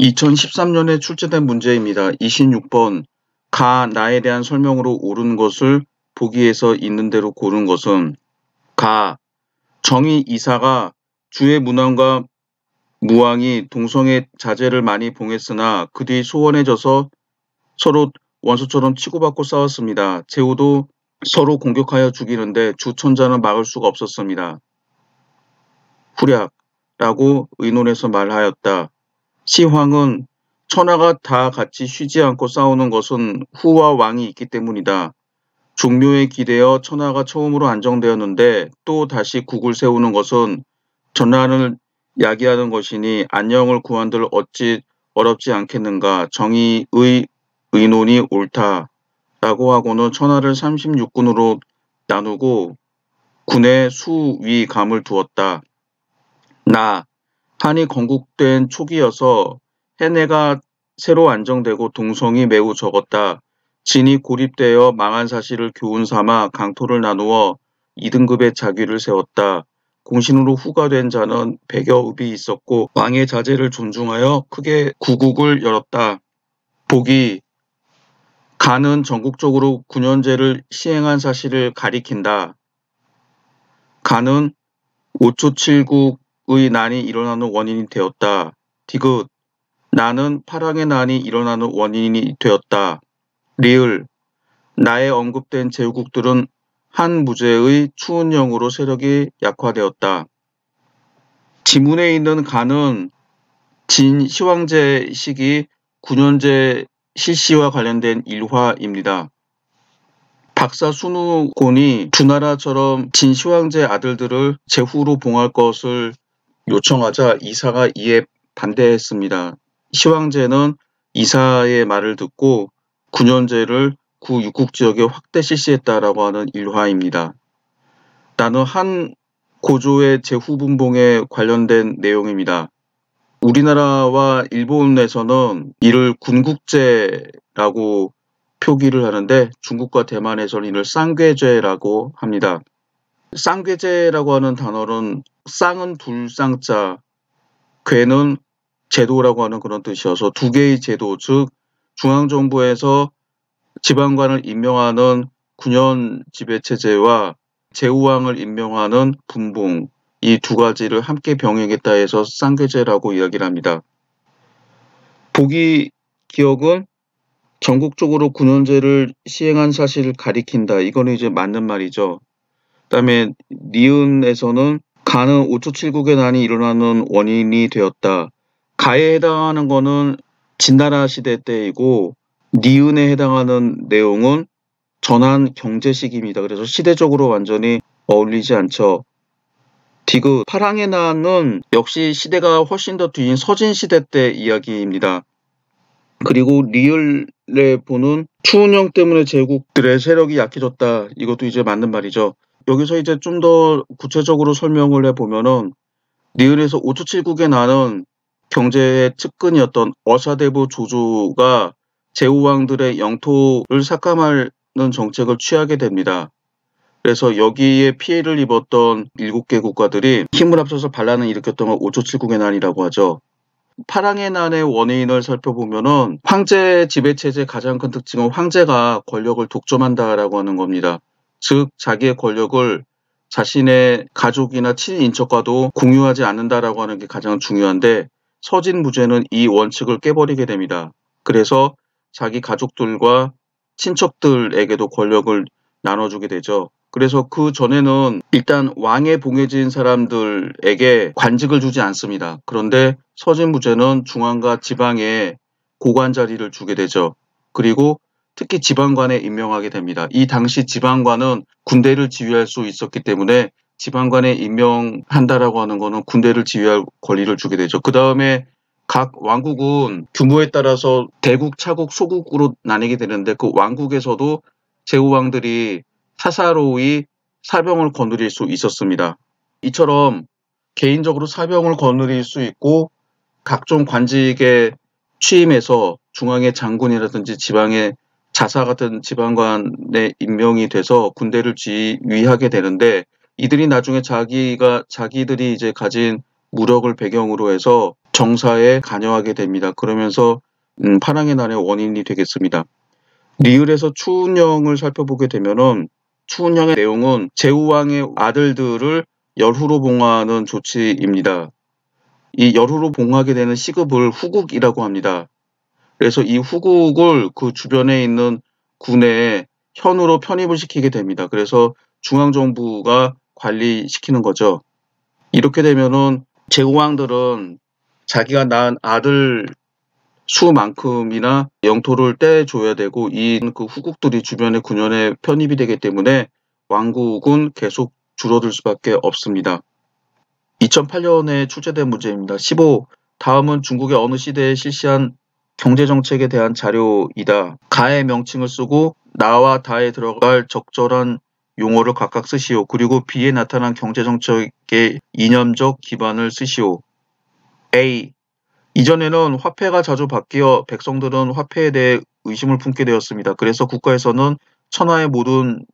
2013년에 출제된 문제입니다. 26번 가 나에 대한 설명으로 옳은 것을 보기에서 있는 대로 고른 것은 가 정의 이사가 주의 문왕과 무왕이 동성애 자제를 많이 봉했으나 그 뒤 소원해져서 서로 원수처럼 치고받고 싸웠습니다. 제후도 서로 공격하여 죽이는데 주천자는 막을 수가 없었습니다. 후략 라고 의논해서 말하였다. 시황은 천하가 다 같이 쉬지 않고 싸우는 것은 후와 왕이 있기 때문이다. 종묘에 기대어 천하가 처음으로 안정되었는데 또 다시 국을 세우는 것은 전란을 야기하는 것이니 안녕을 구한들 어찌 어렵지 않겠는가 정의의 의논이 옳다 라고 하고는 천하를 36군으로 나누고 군의 수위 감을 두었다. 나 한이 건국된 초기여서 해내가 새로 안정되고 동성이 매우 적었다. 진이 고립되어 망한 사실을 교훈 삼아 강토를 나누어 2등급의 자귀를 세웠다. 공신으로 후가된 자는 백여읍이 있었고 왕의 자제를 존중하여 크게 구국을 열었다. 보기 간은 전국적으로 군현제를 시행한 사실을 가리킨다. 간은 5초 7국 의 난이 일어나는 원인이 되었다. 디귿 나는 파랑의 난이 일어나는 원인이 되었다. 리을 나의 언급된 제국들은 후한 무제의 추운 영으로 세력이 약화되었다. 지문에 있는 간은 진 시황제 시기 9년제 실시와 관련된 일화입니다. 박사 순우곤이 주나라처럼 진시황제 아들들을 제후로 봉할 것을 요청하자 이사가 이에 반대했습니다. 시황제는 이사의 말을 듣고 9년제를 구 육국 지역에 확대 실시했다라고 하는 일화입니다. 나는 한 고조의 재후분봉에 관련된 내용입니다. 우리나라와 일본에서는 이를 군국제라고 표기를 하는데 중국과 대만에서는 이를 쌍괴제라고 합니다. 쌍괴제라고 하는 단어는 쌍은 둘쌍자, 괴는 제도라고 하는 그런 뜻이어서 두 개의 제도, 즉 중앙정부에서 지방관을 임명하는 군현 지배체제와 제후왕을 임명하는 분봉 이 두 가지를 함께 병행했다 해서 쌍괴제라고 이야기를 합니다. 보기 기억은 전국적으로 군현제를 시행한 사실을 가리킨다. 이거는 이제 맞는 말이죠. 그다음에 니은에서는 가는 5초7국의난이 일어나는 원인이 되었다. 가에 해당하는 거는 진나라 시대 때이고 니은에 해당하는 내용은 전환 경제식입니다. 그래서 시대적으로 완전히 어울리지 않죠. 디귿 파랑의 난은 역시 시대가 훨씬 더 뒤인 서진 시대 때 이야기입니다. 그리고 리을에 보는 추운형 때문에 제국들의 세력이 약해졌다. 이것도 이제 맞는 말이죠. 여기서 이제 좀 더 구체적으로 설명을 해보면은 니은에서 5초7국에 나는 경제의 측근이었던 어사대부 조조가 제후왕들의 영토를 삭감하는 정책을 취하게 됩니다. 그래서 여기에 피해를 입었던 7개 국가들이 힘을 합쳐서 반란을 일으켰던 걸 5초7국의 난이라고 하죠. 파랑의 난의 원인을 살펴보면은 황제 지배체제의 가장 큰 특징은 황제가 권력을 독점한다라고 하는 겁니다. 즉 자기의 권력을 자신의 가족이나 친인척과도 공유하지 않는다라고 하는 게 가장 중요한데 서진 무죄는 이 원칙을 깨버리게 됩니다. 그래서 자기 가족들과 친척들에게도 권력을 나눠주게 되죠. 그래서 그 전에는 일단 왕에 봉해진 사람들에게 관직을 주지 않습니다. 그런데 서진무제는 중앙과 지방에 고관 자리를 주게 되죠. 그리고 특히 지방관에 임명하게 됩니다. 이 당시 지방관은 군대를 지휘할 수 있었기 때문에 지방관에 임명한다라고 하는 것은 군대를 지휘할 권리를 주게 되죠. 그 다음에 각 왕국은 규모에 따라서 대국, 차국, 소국으로 나뉘게 되는데 그 왕국에서도 제후왕들이 사사로이 사병을 거느릴 수 있었습니다. 이처럼 개인적으로 사병을 거느릴 수 있고 각종 관직에 취임해서 중앙의 장군이라든지 지방의 자사 같은 지방관의 임명이 돼서 군대를 지휘하게 되는데 이들이 나중에 자기가 자기들이 이제 가진 무력을 배경으로 해서 정사에 관여하게 됩니다. 그러면서 음, 파랑의 난의 원인이 되겠습니다. 리을에서 추운영을 살펴보게 되면은 추운영의 내용은 제후왕의 아들들을 열후로 봉하는 조치입니다. 이 열후로 봉하게 되는 시급을 후국이라고 합니다. 그래서 이 후국을 그 주변에 있는 군에 현으로 편입을 시키게 됩니다. 그래서 중앙정부가 관리시키는 거죠. 이렇게 되면은 제국왕들은 자기가 낳은 아들 수만큼이나 영토를 떼줘야 되고 이 그 후국들이 주변의 군현에 편입이 되기 때문에 왕국은 계속 줄어들 수밖에 없습니다. 2008년에 출제된 문제입니다. 15. 다음은 중국의 어느 시대에 실시한 경제정책에 대한 자료이다. 가의 명칭을 쓰고 나와 다에 들어갈 적절한 용어를 각각 쓰시오. 그리고 B에 나타난 경제정책의 이념적 기반을 쓰시오. A. 이전에는 화폐가 자주 바뀌어 백성들은 화폐에 대해 의심을 품게 되었습니다. 그래서 국가에서는 천하의 모든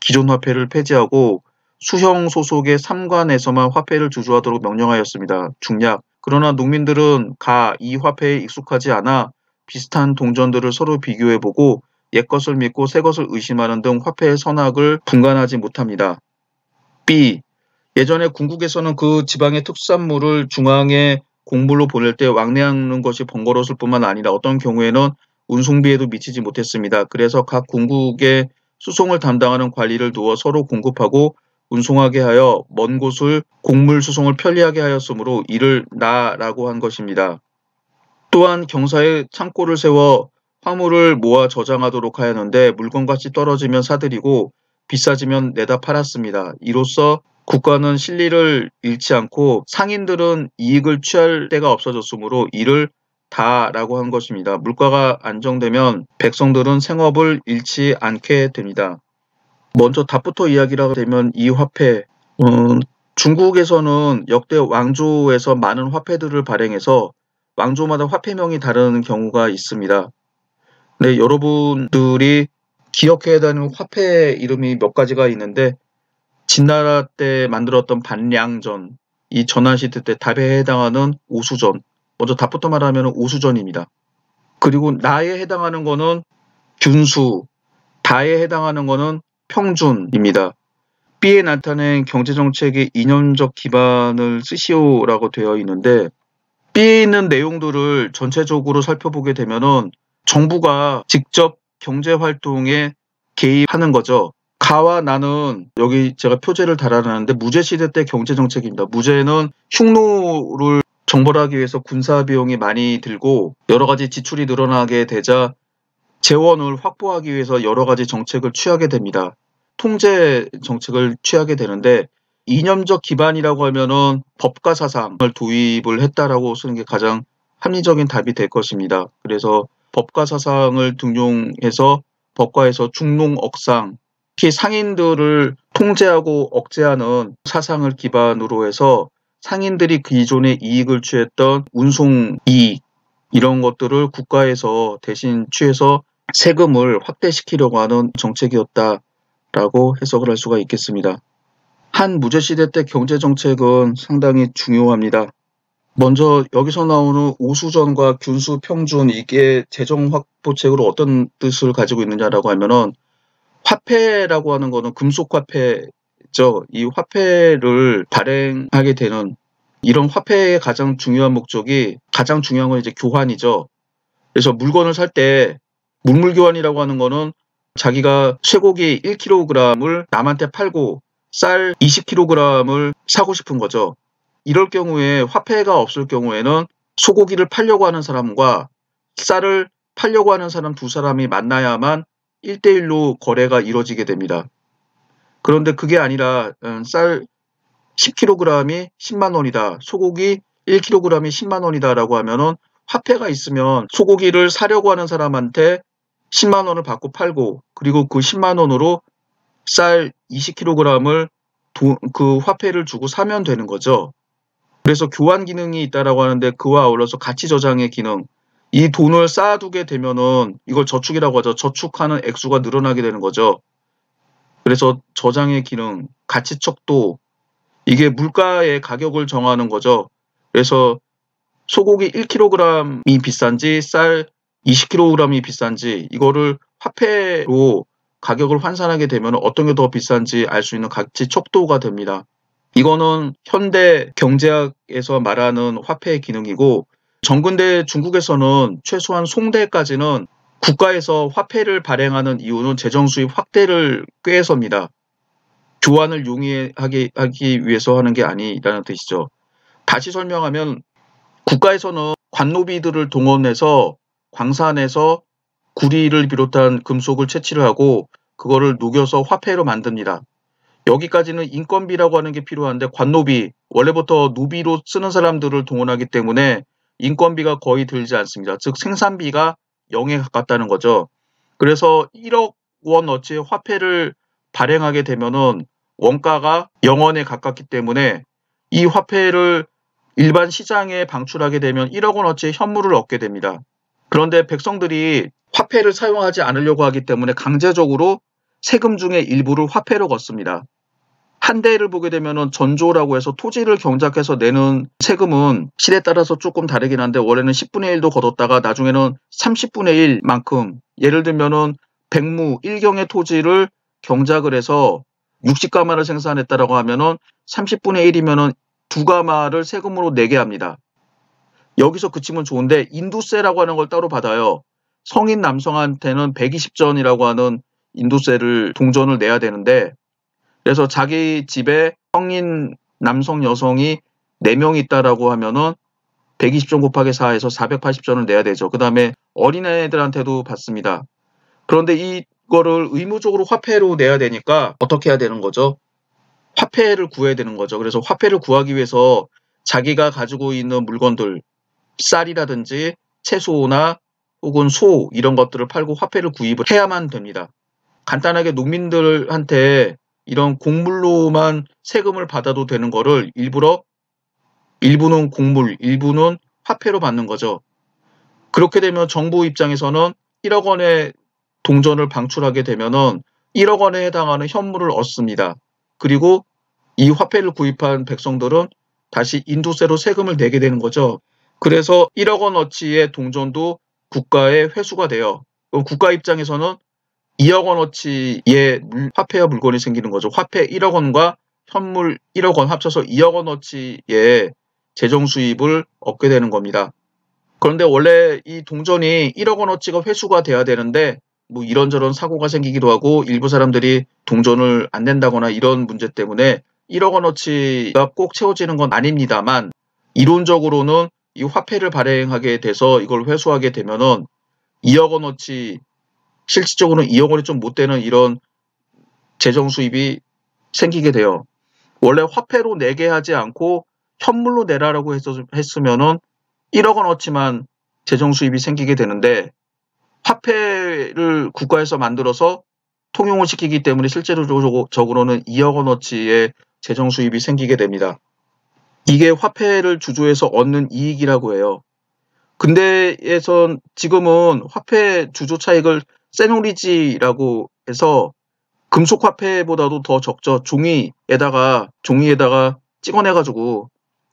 기존 화폐를 폐지하고 수형 소속의 삼관에서만 화폐를 주주하도록 명령하였습니다. 중략. 그러나 농민들은 가 이 화폐에 익숙하지 않아 비슷한 동전들을 서로 비교해보고 옛것을 믿고 새것을 의심하는 등 화폐의 선악을 분간하지 못합니다. B. 예전에 궁극에서는그 지방의 특산물을 중앙에 공물로 보낼 때 왕래하는 것이 번거로웠을 뿐만 아니라 어떤 경우에는 운송비에도 미치지 못했습니다. 그래서 각궁극의 수송을 담당하는 관리를 두어 서로 공급하고 운송하게 하여 먼 곳을 곡물 수송을 편리하게 하였으므로 이를 나라고 한 것입니다. 또한 경사에 창고를 세워 화물을 모아 저장하도록 하였는데 물건같이 떨어지면 사들이고 비싸지면 내다 팔았습니다. 이로써 국가는 실리를 잃지 않고 상인들은 이익을 취할 때가 없어졌으므로 이를 다라고 한 것입니다. 물가가 안정되면 백성들은 생업을 잃지 않게 됩니다. 먼저 답부터 이야기라 되면 이 화폐 음, 중국에서는 역대 왕조에서 많은 화폐들을 발행해서 왕조마다 화폐명이 다른 경우가 있습니다. 네, 여러분들이 기억해야 되는 화폐 이름이 몇 가지가 있는데 진나라 때 만들었던 반량전, 이 전환시대 때 답에 해당하는 오수전, 먼저 답부터 말하면 오수전입니다. 그리고 나에 해당하는 거는 균수, 다에 해당하는 거는 평준입니다. B에 나타낸 경제정책의 이념적 기반을 c c o 라고 되어 있는데 B에 있는 내용들을 전체적으로 살펴보게 되면 정부가 직접 경제활동에 개입하는 거죠. 가와 나는 여기 제가 표제를 달아놨는데 무제시대 때 경제정책입니다. 무제는 흉노를 정벌하기 위해서 군사비용이 많이 들고 여러 가지 지출이 늘어나게 되자 재원을 확보하기 위해서 여러 가지 정책을 취하게 됩니다. 통제 정책을 취하게 되는데 이념적 기반이라고 하면은 법과 사상을 도입을 했다라고 쓰는 게 가장 합리적인 답이 될 것입니다. 그래서 법과 사상을 등용해서 법과에서 중농 억상, 특히 상인들을 통제하고 억제하는 사상을 기반으로 해서 상인들이 그 기존의 이익을 취했던 운송 이익 이런 것들을 국가에서 대신 취해서 세금을 확대시키려고 하는 정책이었다. 라고 해석을 할 수가 있겠습니다. 한 무제시대 때 경제정책은 상당히 중요합니다. 먼저 여기서 나오는 오수전과 균수, 평준 이게 재정 확보책으로 어떤 뜻을 가지고 있느냐라고 하면은 화폐라고 하는 거는 금속 화폐죠. 이 화폐를 발행하게 되는 이런 화폐의 가장 중요한 목적이 가장 중요한 건 이제 교환이죠. 그래서 물건을 살 때 물물교환이라고 하는 거는 자기가 쇠고기 1kg을 남한테 팔고 쌀 20kg을 사고 싶은 거죠. 이럴 경우에 화폐가 없을 경우에는 소고기를 팔려고 하는 사람과 쌀을 팔려고 하는 사람 두 사람이 만나야만 1대1로 거래가 이루어지게 됩니다. 그런데 그게 아니라 음, 쌀 10kg이 10만 원이다. 소고기 1kg이 10만 원이다 라고 하면은 화폐가 있으면 소고기를 사려고 하는 사람한테 10만 원을 받고 팔고 그리고 그 10만 원으로 쌀 20kg을 도, 그 화폐를 주고 사면 되는 거죠. 그래서 교환 기능이 있다라고 하는데 그와 어울러서 가치 저장의 기능 이 돈을 쌓아두게 되면은 이걸 저축이라고 하죠. 저축하는 액수가 늘어나게 되는 거죠. 그래서 저장의 기능, 가치 척도 이게 물가의 가격을 정하는 거죠. 그래서 소고기 1kg이 비싼지 쌀 20kg이 비싼지 이거를 화폐로 가격을 환산하게 되면 어떤 게 더 비싼지 알 수 있는 가치 척도가 됩니다. 이거는 현대 경제학에서 말하는 화폐의 기능이고 정근대 중국에서는 최소한 송대까지는 국가에서 화폐를 발행하는 이유는 재정 수입 확대를 꾀해서입니다. 교환을 용이하게 하기 위해서 하는 게 아니라는 뜻이죠. 다시 설명하면 국가에서는 관노비들을 동원해서 광산에서 구리를 비롯한 금속을 채취를 하고 그거를 녹여서 화폐로 만듭니다. 여기까지는 인건비라고 하는 게 필요한데 관노비 원래부터 노비로 쓰는 사람들을 동원하기 때문에 인건비가 거의 들지 않습니다. 즉 생산비가 0에 가깝다는 거죠. 그래서 1억 원어치의 화폐를 발행하게 되면은 원가가 0원에 가깝기 때문에 이 화폐를 일반 시장에 방출하게 되면 1억 원어치의 현물을 얻게 됩니다. 그런데 백성들이 화폐를 사용하지 않으려고 하기 때문에 강제적으로 세금 중의 일부를 화폐로 걷습니다. 한 대를 보게 되면 전조라고 해서 토지를 경작해서 내는 세금은 시대에 따라서 조금 다르긴 한데 원래는 10분의 1도 걷었다가 나중에는 30분의 1만큼 예를 들면은 백무 일경의 토지를 경작을 해서 60가마를 생산했다라고 하면은 30분의 1이면은 두 가마를 세금으로 내게 합니다. 여기서 그치면 좋은데 인두세라고 하는 걸 따로 받아요. 성인 남성한테는 120전이라고 하는 인두세를 동전을 내야 되는데 그래서 자기 집에 성인 남성 여성이 4명 있다라고 하면은 120전 곱하기 4에서 480전을 내야 되죠. 그 다음에 어린애들한테도 받습니다. 그런데 이거를 의무적으로 화폐로 내야 되니까 어떻게 해야 되는 거죠? 화폐를 구해야 되는 거죠. 그래서 화폐를 구하기 위해서 자기가 가지고 있는 물건들, 쌀이라든지 채소나 혹은 소 이런 것들을 팔고 화폐를 구입을 해야만 됩니다. 간단하게 농민들한테 이런 곡물로만 세금을 받아도 되는 거를 일부러 일부는 곡물, 일부는 화폐로 받는 거죠. 그렇게 되면 정부 입장에서는 1억 원의 동전을 방출하게 되면 1억 원에 해당하는 현물을 얻습니다. 그리고 이 화폐를 구입한 백성들은 다시 인도세로 세금을 내게 되는 거죠. 그래서 1억 원어치의 동전도 국가의 회수가 돼요. 그럼 국가 입장에서는 2억 원어치의 화폐와 물건이 생기는 거죠. 화폐 1억 원과 현물 1억 원 합쳐서 2억 원어치의 재정 수입을 얻게 되는 겁니다. 그런데 원래 이 동전이 1억 원어치가 회수가 돼야 되는데 뭐 이런저런 사고가 생기기도 하고 일부 사람들이 동전을 안 낸다거나 이런 문제 때문에 1억 원어치가 꼭 채워지는 건 아닙니다만 이론적으로는 이 화폐를 발행하게 돼서 이걸 회수하게 되면은 2억 원어치 실질적으로는 2억 원이 좀 못 되는 이런 재정 수입이 생기게 돼요. 원래 화폐로 내게 하지 않고 현물로 내라라고 했으면은 1억 원어치만 재정 수입이 생기게 되는데 화폐를 국가에서 만들어서 통용을 시키기 때문에 실제로적으로는 2억 원어치의 재정 수입이 생기게 됩니다. 이게 화폐를 주조해서 얻는 이익이라고 해요. 근대에선 지금은 화폐 주조 차익을 세놀리지라고 해서 금속 화폐보다도 더 적죠. 종이에다가 종이에다가 찍어내가지고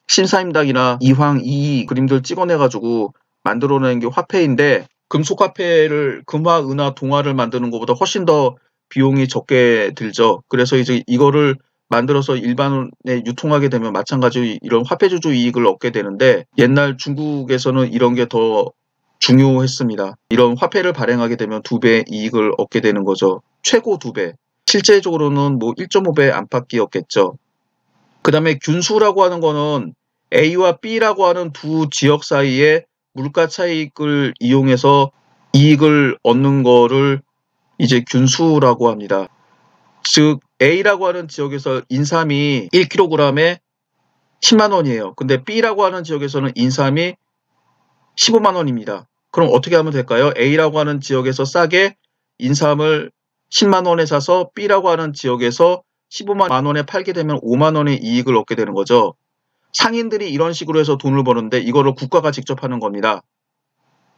신사임당이나 이황 이이 그림들 찍어내가지고 만들어낸 게 화폐인데 금속 화폐를 금화 은화 동화를 만드는 것보다 훨씬 더 비용이 적게 들죠. 그래서 이제 이거를 만들어서 일반에 유통하게 되면 마찬가지로 이런 화폐주조 이익을 얻게 되는데 옛날 중국에서는 이런 게 더 중요했습니다. 이런 화폐를 발행하게 되면 두 배 이익을 얻게 되는 거죠. 최고 두 배. 실제적으로는 뭐 1.5배 안팎이었겠죠. 그 다음에 균수라고 하는 거는 A와 B라고 하는 두 지역 사이에 물가 차익을 이용해서 이익을 얻는 거를 이제 균수라고 합니다. 즉 A라고 하는 지역에서 인삼이 1kg에 10만 원이에요. 근데 B라고 하는 지역에서는 인삼이 15만 원입니다. 그럼 어떻게 하면 될까요? A라고 하는 지역에서 싸게 인삼을 10만 원에 사서 B라고 하는 지역에서 15만 원에 팔게 되면 5만 원의 이익을 얻게 되는 거죠. 상인들이 이런 식으로 해서 돈을 버는데 이거를 국가가 직접 하는 겁니다.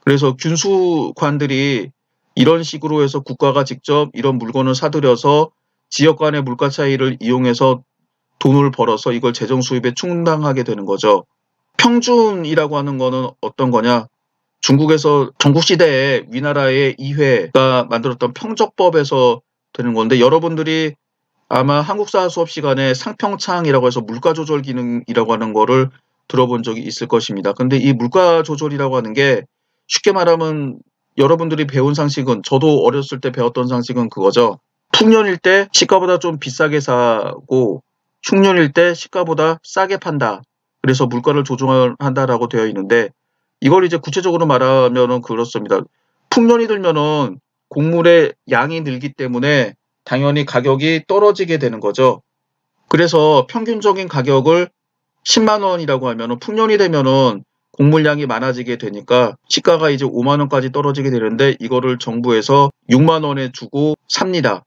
그래서 균수관들이 이런 식으로 해서 국가가 직접 이런 물건을 사들여서 지역 간의 물가 차이를 이용해서 돈을 벌어서 이걸 재정 수입에 충당하게 되는 거죠. 평준이라고 하는 거는 어떤 거냐? 중국에서 전국 시대에 위나라의 이회가 만들었던 평적법에서 되는 건데 여러분들이 아마 한국사 수업 시간에 상평창이라고 해서 물가 조절 기능이라고 하는 거를 들어본 적이 있을 것입니다. 근데 이 물가 조절이라고 하는 게 쉽게 말하면 여러분들이 배운 상식은 저도 어렸을 때 배웠던 상식은 그거죠. 풍년일 때 시가보다 좀 비싸게 사고 흉년일 때 시가보다 싸게 판다. 그래서 물가를 조정한다라고 되어 있는데 이걸 이제 구체적으로 말하면은 그렇습니다. 풍년이 들면은 곡물의 양이 늘기 때문에 당연히 가격이 떨어지게 되는 거죠. 그래서 평균적인 가격을 10만 원이라고 하면은 풍년이 되면은 곡물량이 많아지게 되니까 시가가 이제 5만 원까지 떨어지게 되는데 이거를 정부에서 6만 원에 주고 삽니다.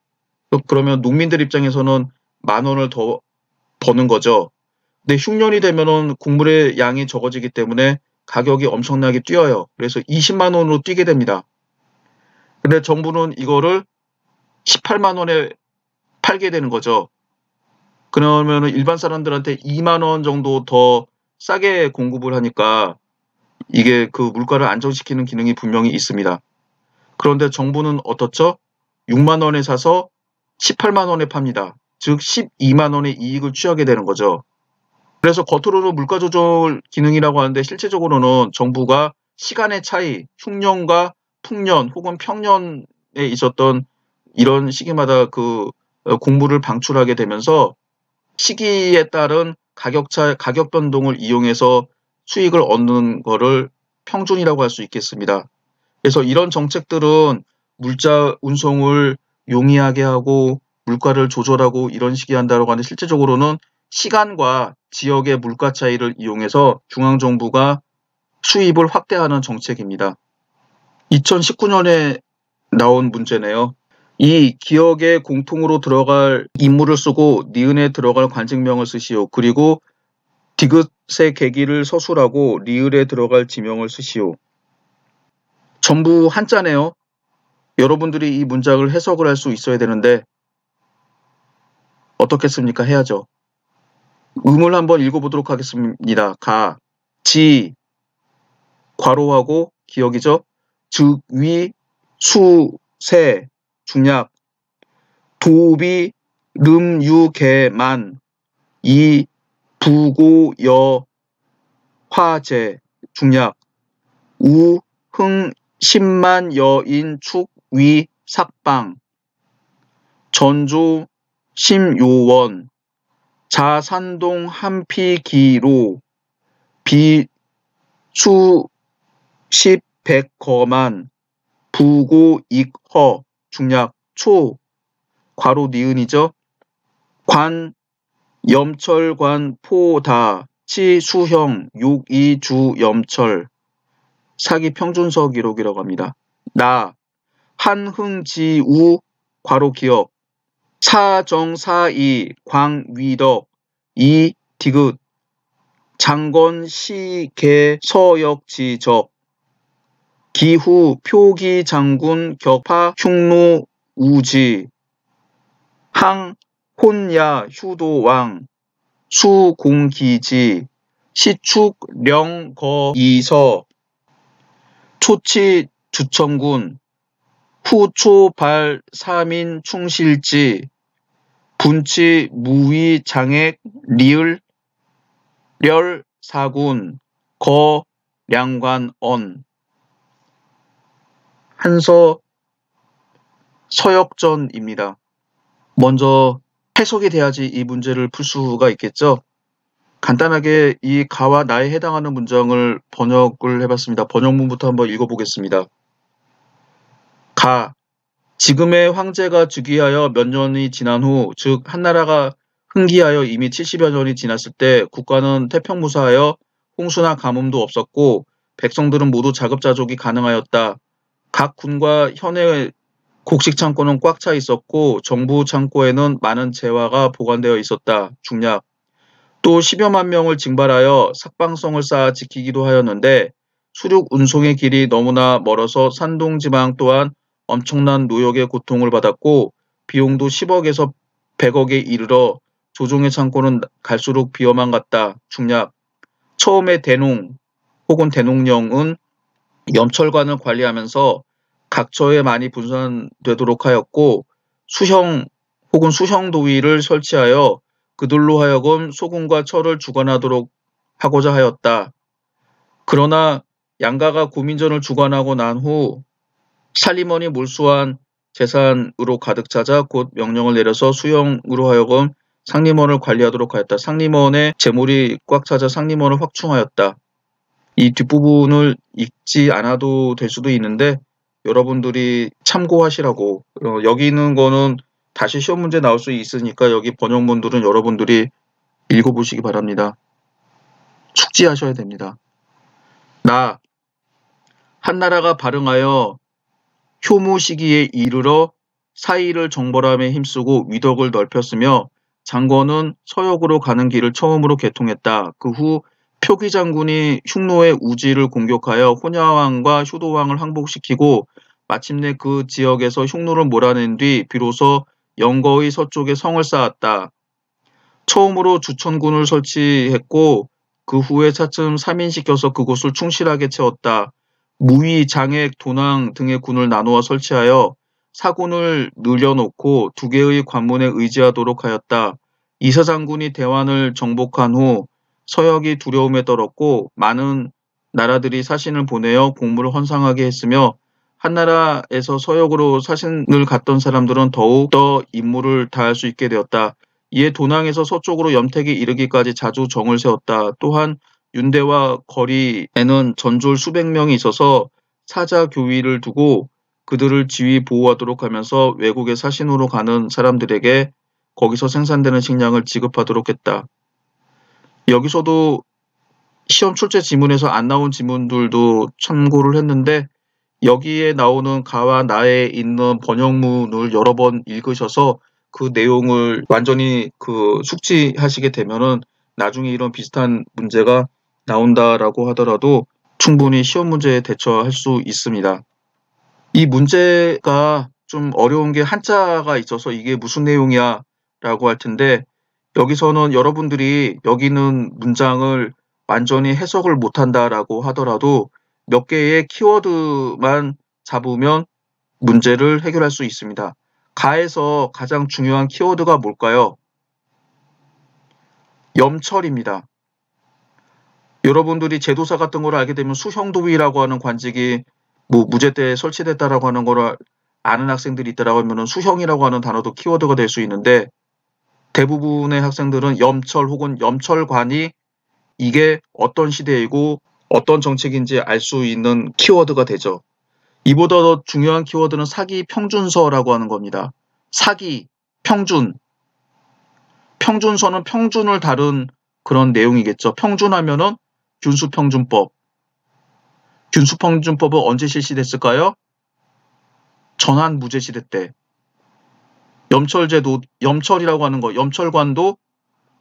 어, 그러면 농민들 입장에서는 만 원을 더 버는 거죠. 근데 흉년이 되면은 곡물의 양이 적어지기 때문에 가격이 엄청나게 뛰어요. 그래서 20만 원으로 뛰게 됩니다. 근데 정부는 이거를 18만 원에 팔게 되는 거죠. 그러면 일반 사람들한테 2만 원 정도 더 싸게 공급을 하니까 이게 그 물가를 안정시키는 기능이 분명히 있습니다. 그런데 정부는 어떻죠? 6만 원에 사서 18만 원에 팝니다. 즉 12만 원의 이익을 취하게 되는 거죠. 그래서 겉으로는 물가 조절 기능이라고 하는데 실제적으로는 정부가 시간의 차이, 흉년과 풍년 혹은 평년에 있었던 이런 시기마다 그 공부를 어, 방출하게 되면서 시기에 따른 가격차, 가격 변동을 이용해서 수익을 얻는 것을 평준이라고 할 수 있겠습니다. 그래서 이런 정책들은 물자 운송을 용이하게 하고 물가를 조절하고 이런 식이 한다고 하는 실제적으로는 시간과 지역의 물가 차이를 이용해서 중앙정부가 수입을 확대하는 정책입니다. 2019년에 나온 문제네요. 이기억의 공통으로 들어갈 인물을 쓰고 니은에 들어갈 관직명을 쓰시오. 그리고 디귿의 계기를 서술하고 리을에 들어갈 지명을 쓰시오. 전부 한자네요. 여러분들이 이 문장을 해석을 할 수 있어야 되는데 어떻겠습니까? 해야죠. 음을 한번 읽어보도록 하겠습니다. 가, 지, 과로하고 기억이죠. 즉, 위, 수, 세, 중약, 도비, 름, 유, 개, 만, 이, 부고, 여, 화재, 중약, 우, 흥, 십만, 여인, 축, 위 삭방 전조 심요원 자산동 한피기로 비수십 백거만 부고 익허 중약 초 과로 니은이죠 관 염철관 포다 치수형 욕이주 염철 사기 평준서 기록이라고 합니다. 나 한흥지우 과로 기업 차정사이 광위덕 이 디귿 장건시계 서역지적 기후 표기 장군 격파 흉노 우지 항 혼야 휴도왕 수공기지 시축 령거이서 초치 주청군 후초발 사민 충실지 분치 무위 장액 리을 렬 사군 거량관언 한서 서역전입니다. 먼저 해석이 돼야지 이 문제를 풀 수가 있겠죠. 간단하게 이 가와 나에 해당하는 문장을 번역을 해봤습니다. 번역문부터 한번 읽어보겠습니다. 가. 지금의 황제가 즉위하여 몇 년이 지난 후, 즉 한나라가 흥기하여 이미 70여 년이 지났을 때 국가는 태평무사하여 홍수나 가뭄도 없었고 백성들은 모두 자급자족이 가능하였다. 각 군과 현의 곡식 창고는 꽉 차 있었고 정부 창고에는 많은 재화가 보관되어 있었다. 중략. 또 10여만 명을 징발하여 삭방성을 쌓아 지키기도 하였는데 수륙 운송의 길이 너무나 멀어서 산동 지방 또한 엄청난 노역의 고통을 받았고 비용도 10억에서 100억에 이르러 조종의 창고는 갈수록 비어만 갔다. 중략. 처음에 대농 혹은 대농령은 염철관을 관리하면서 각처에 많이 분산되도록 하였고 수형 혹은 수형도위를 설치하여 그들로 하여금 소금과 철을 주관하도록 하고자 하였다. 그러나 양가가 고민전을 주관하고 난후 살리머이 물수한 재산으로 가득 찾아 곧 명령을 내려서 수영으로 하여금 상림원을 관리하도록 하였다. 상림원의 재물이 꽉 차자 상림원을 확충하였다. 이 뒷부분을 읽지 않아도 될 수도 있는데 여러분들이 참고하시라고 어, 여기 있는 거는 다시 시험 문제 나올 수 있으니까 여기 번역문들은 여러분들이 읽어보시기 바랍니다. 숙지하셔야 됩니다. 나, 한나라가 발응하여 효무 시기에 이르러 사이를 정벌함에 힘쓰고 위덕을 넓혔으며 장건은 서역으로 가는 길을 처음으로 개통했다. 그 후 표기 장군이 흉노의 우지를 공격하여 혼야왕과 효도왕을 항복시키고 마침내 그 지역에서 흉노를 몰아낸 뒤 비로소 영거의 서쪽에 성을 쌓았다. 처음으로 주천군을 설치했고 그 후에 차츰 삼인시켜서 그곳을 충실하게 채웠다. 무위, 장액, 도낭 등의 군을 나누어 설치하여 사군을 늘려놓고 두 개의 관문에 의지하도록 하였다. 이사 장군이 대환을 정복한 후 서역이 두려움에 떨었고 많은 나라들이 사신을 보내어 공물을 헌상하게 했으며 한나라에서 서역으로 사신을 갔던 사람들은 더욱 더 임무를 다할 수 있게 되었다. 이에 도낭에서 서쪽으로 염택에 이르기까지 자주 정을 세웠다. 또한 윤대와 거리에는 전졸 수백 명이 있어서 사자 교위를 두고 그들을 지휘 보호하도록 하면서 외국에 사신으로 가는 사람들에게 거기서 생산되는 식량을 지급하도록 했다. 여기서도 시험 출제 지문에서 안 나온 지문들도 참고를 했는데 여기에 나오는 가와 나에 있는 번역문을 여러 번 읽으셔서 그 내용을 완전히 그 숙지하시게 되면은 나중에 이런 비슷한 문제가 나온다라고 하더라도 충분히 시험 문제에 대처할 수 있습니다. 이 문제가 좀 어려운 게 한자가 있어서 이게 무슨 내용이야 라고 할 텐데 여기서는 여러분들이 여기는 문장을 완전히 해석을 못한다라고 하더라도 몇 개의 키워드만 잡으면 문제를 해결할 수 있습니다. 가에서 가장 중요한 키워드가 뭘까요? 염철입니다. 여러분들이 제도사 같은 걸 알게 되면 수형도위라고 하는 관직이 뭐 무제 대에 설치됐다라고 하는 걸 아는 학생들이 있더라고하면 수형이라고 하는 단어도 키워드가 될 수 있는데 대부분의 학생들은 염철 혹은 염철관이 이게 어떤 시대이고 어떤 정책인지 알 수 있는 키워드가 되죠. 이보다 더 중요한 키워드는 사기 평준서라고 하는 겁니다. 사기, 평준. 평준서는 평준을 다룬 그런 내용이겠죠. 평준하면은 균수평준법. 균수평준법은 언제 실시됐을까요? 전환 무제 시대 때. 염철제도, 염철이라고 하는 거, 염철관도,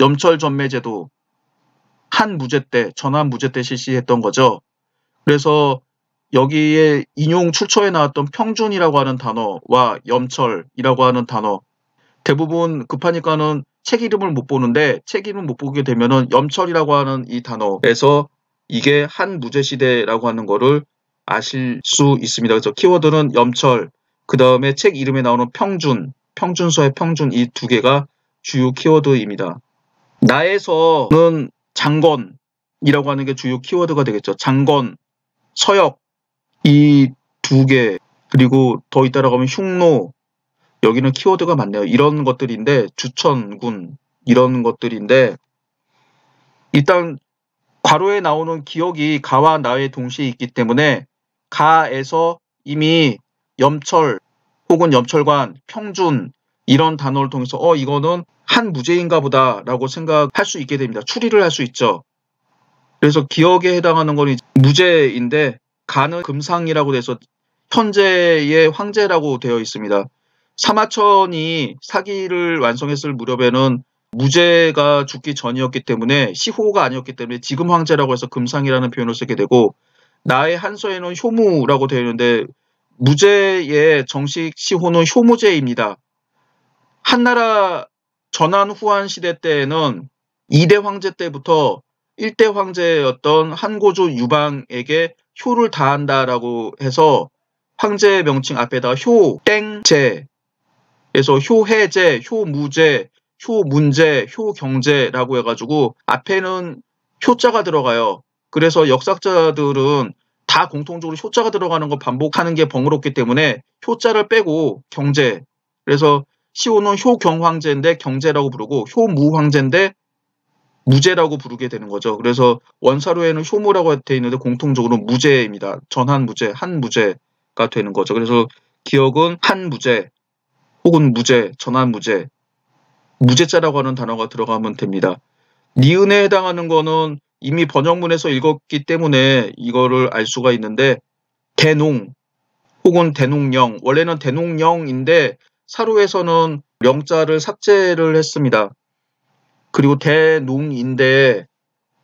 염철전매제도 한 무제 때, 전환 무제 때 실시했던 거죠. 그래서 여기에 인용 출처에 나왔던 평준이라고 하는 단어와 염철이라고 하는 단어 대부분 급하니까는 책 이름을 못 보는데 책 이름 못 보게 되면은 염철이라고 하는 이 단어에서 이게 한 무제 시대라고 하는 거를 아실 수 있습니다. 그래서 키워드는 염철, 그 다음에 책 이름에 나오는 평준, 평준서의 평준 이 두 개가 주요 키워드입니다. 나에서는 장건이라고 하는 게 주요 키워드가 되겠죠. 장건, 서역 이 두 개, 그리고 더있다라고하면 흉노, 여기는 키워드가 많네요. 이런 것들인데 주천군 이런 것들인데 일단 괄호에 나오는 기억이 가와 나의 동시에 있기 때문에 가에서 이미 염철 혹은 염철관, 평준 이런 단어를 통해서 어 이거는 한 무죄인가 보다라고 생각할 수 있게 됩니다. 추리를 할 수 있죠. 그래서 기억에 해당하는 건 무죄인데 가는 금상이라고 돼서 현재의 황제라고 되어 있습니다. 사마천이 사기를 완성했을 무렵에는 무제가 죽기 전이었기 때문에 시호가 아니었기 때문에 지금 황제라고 해서 금상이라는 표현을 쓰게 되고 나의 한서에는 효무라고 되어 있는데 무제의 정식 시호는 효무제입니다. 한나라 전환 후한 시대 때에는 2대 황제 때부터 1대 황제였던 한고조 유방에게 효를 다한다라고 해서 황제 의 명칭 앞에다 효, 땡제, 그래서 효해제, 효무제, 효문제, 효경제라고 해가지고 앞에는 효자가 들어가요. 그래서 역사학자들은 다 공통적으로 효자가 들어가는 거 반복하는 게 번거롭기 때문에 효자를 빼고 경제. 그래서 시호는 효경황제인데 경제라고 부르고 효무황제인데 무제라고 부르게 되는 거죠. 그래서 원사로에는 효무라고 되어 있는데 공통적으로 무제입니다. 전한 무제, 한 무제가 되는 거죠. 그래서 기억은 한 무제 혹은 무제, 전한 무제 무제자라고 하는 단어가 들어가면 됩니다. 니은에 해당하는 거는 이미 번역문에서 읽었기 때문에 이거를 알 수가 있는데 대농 혹은 대농령 원래는 대농령인데 사료에서는 명자를 삭제를 했습니다. 그리고 대농인데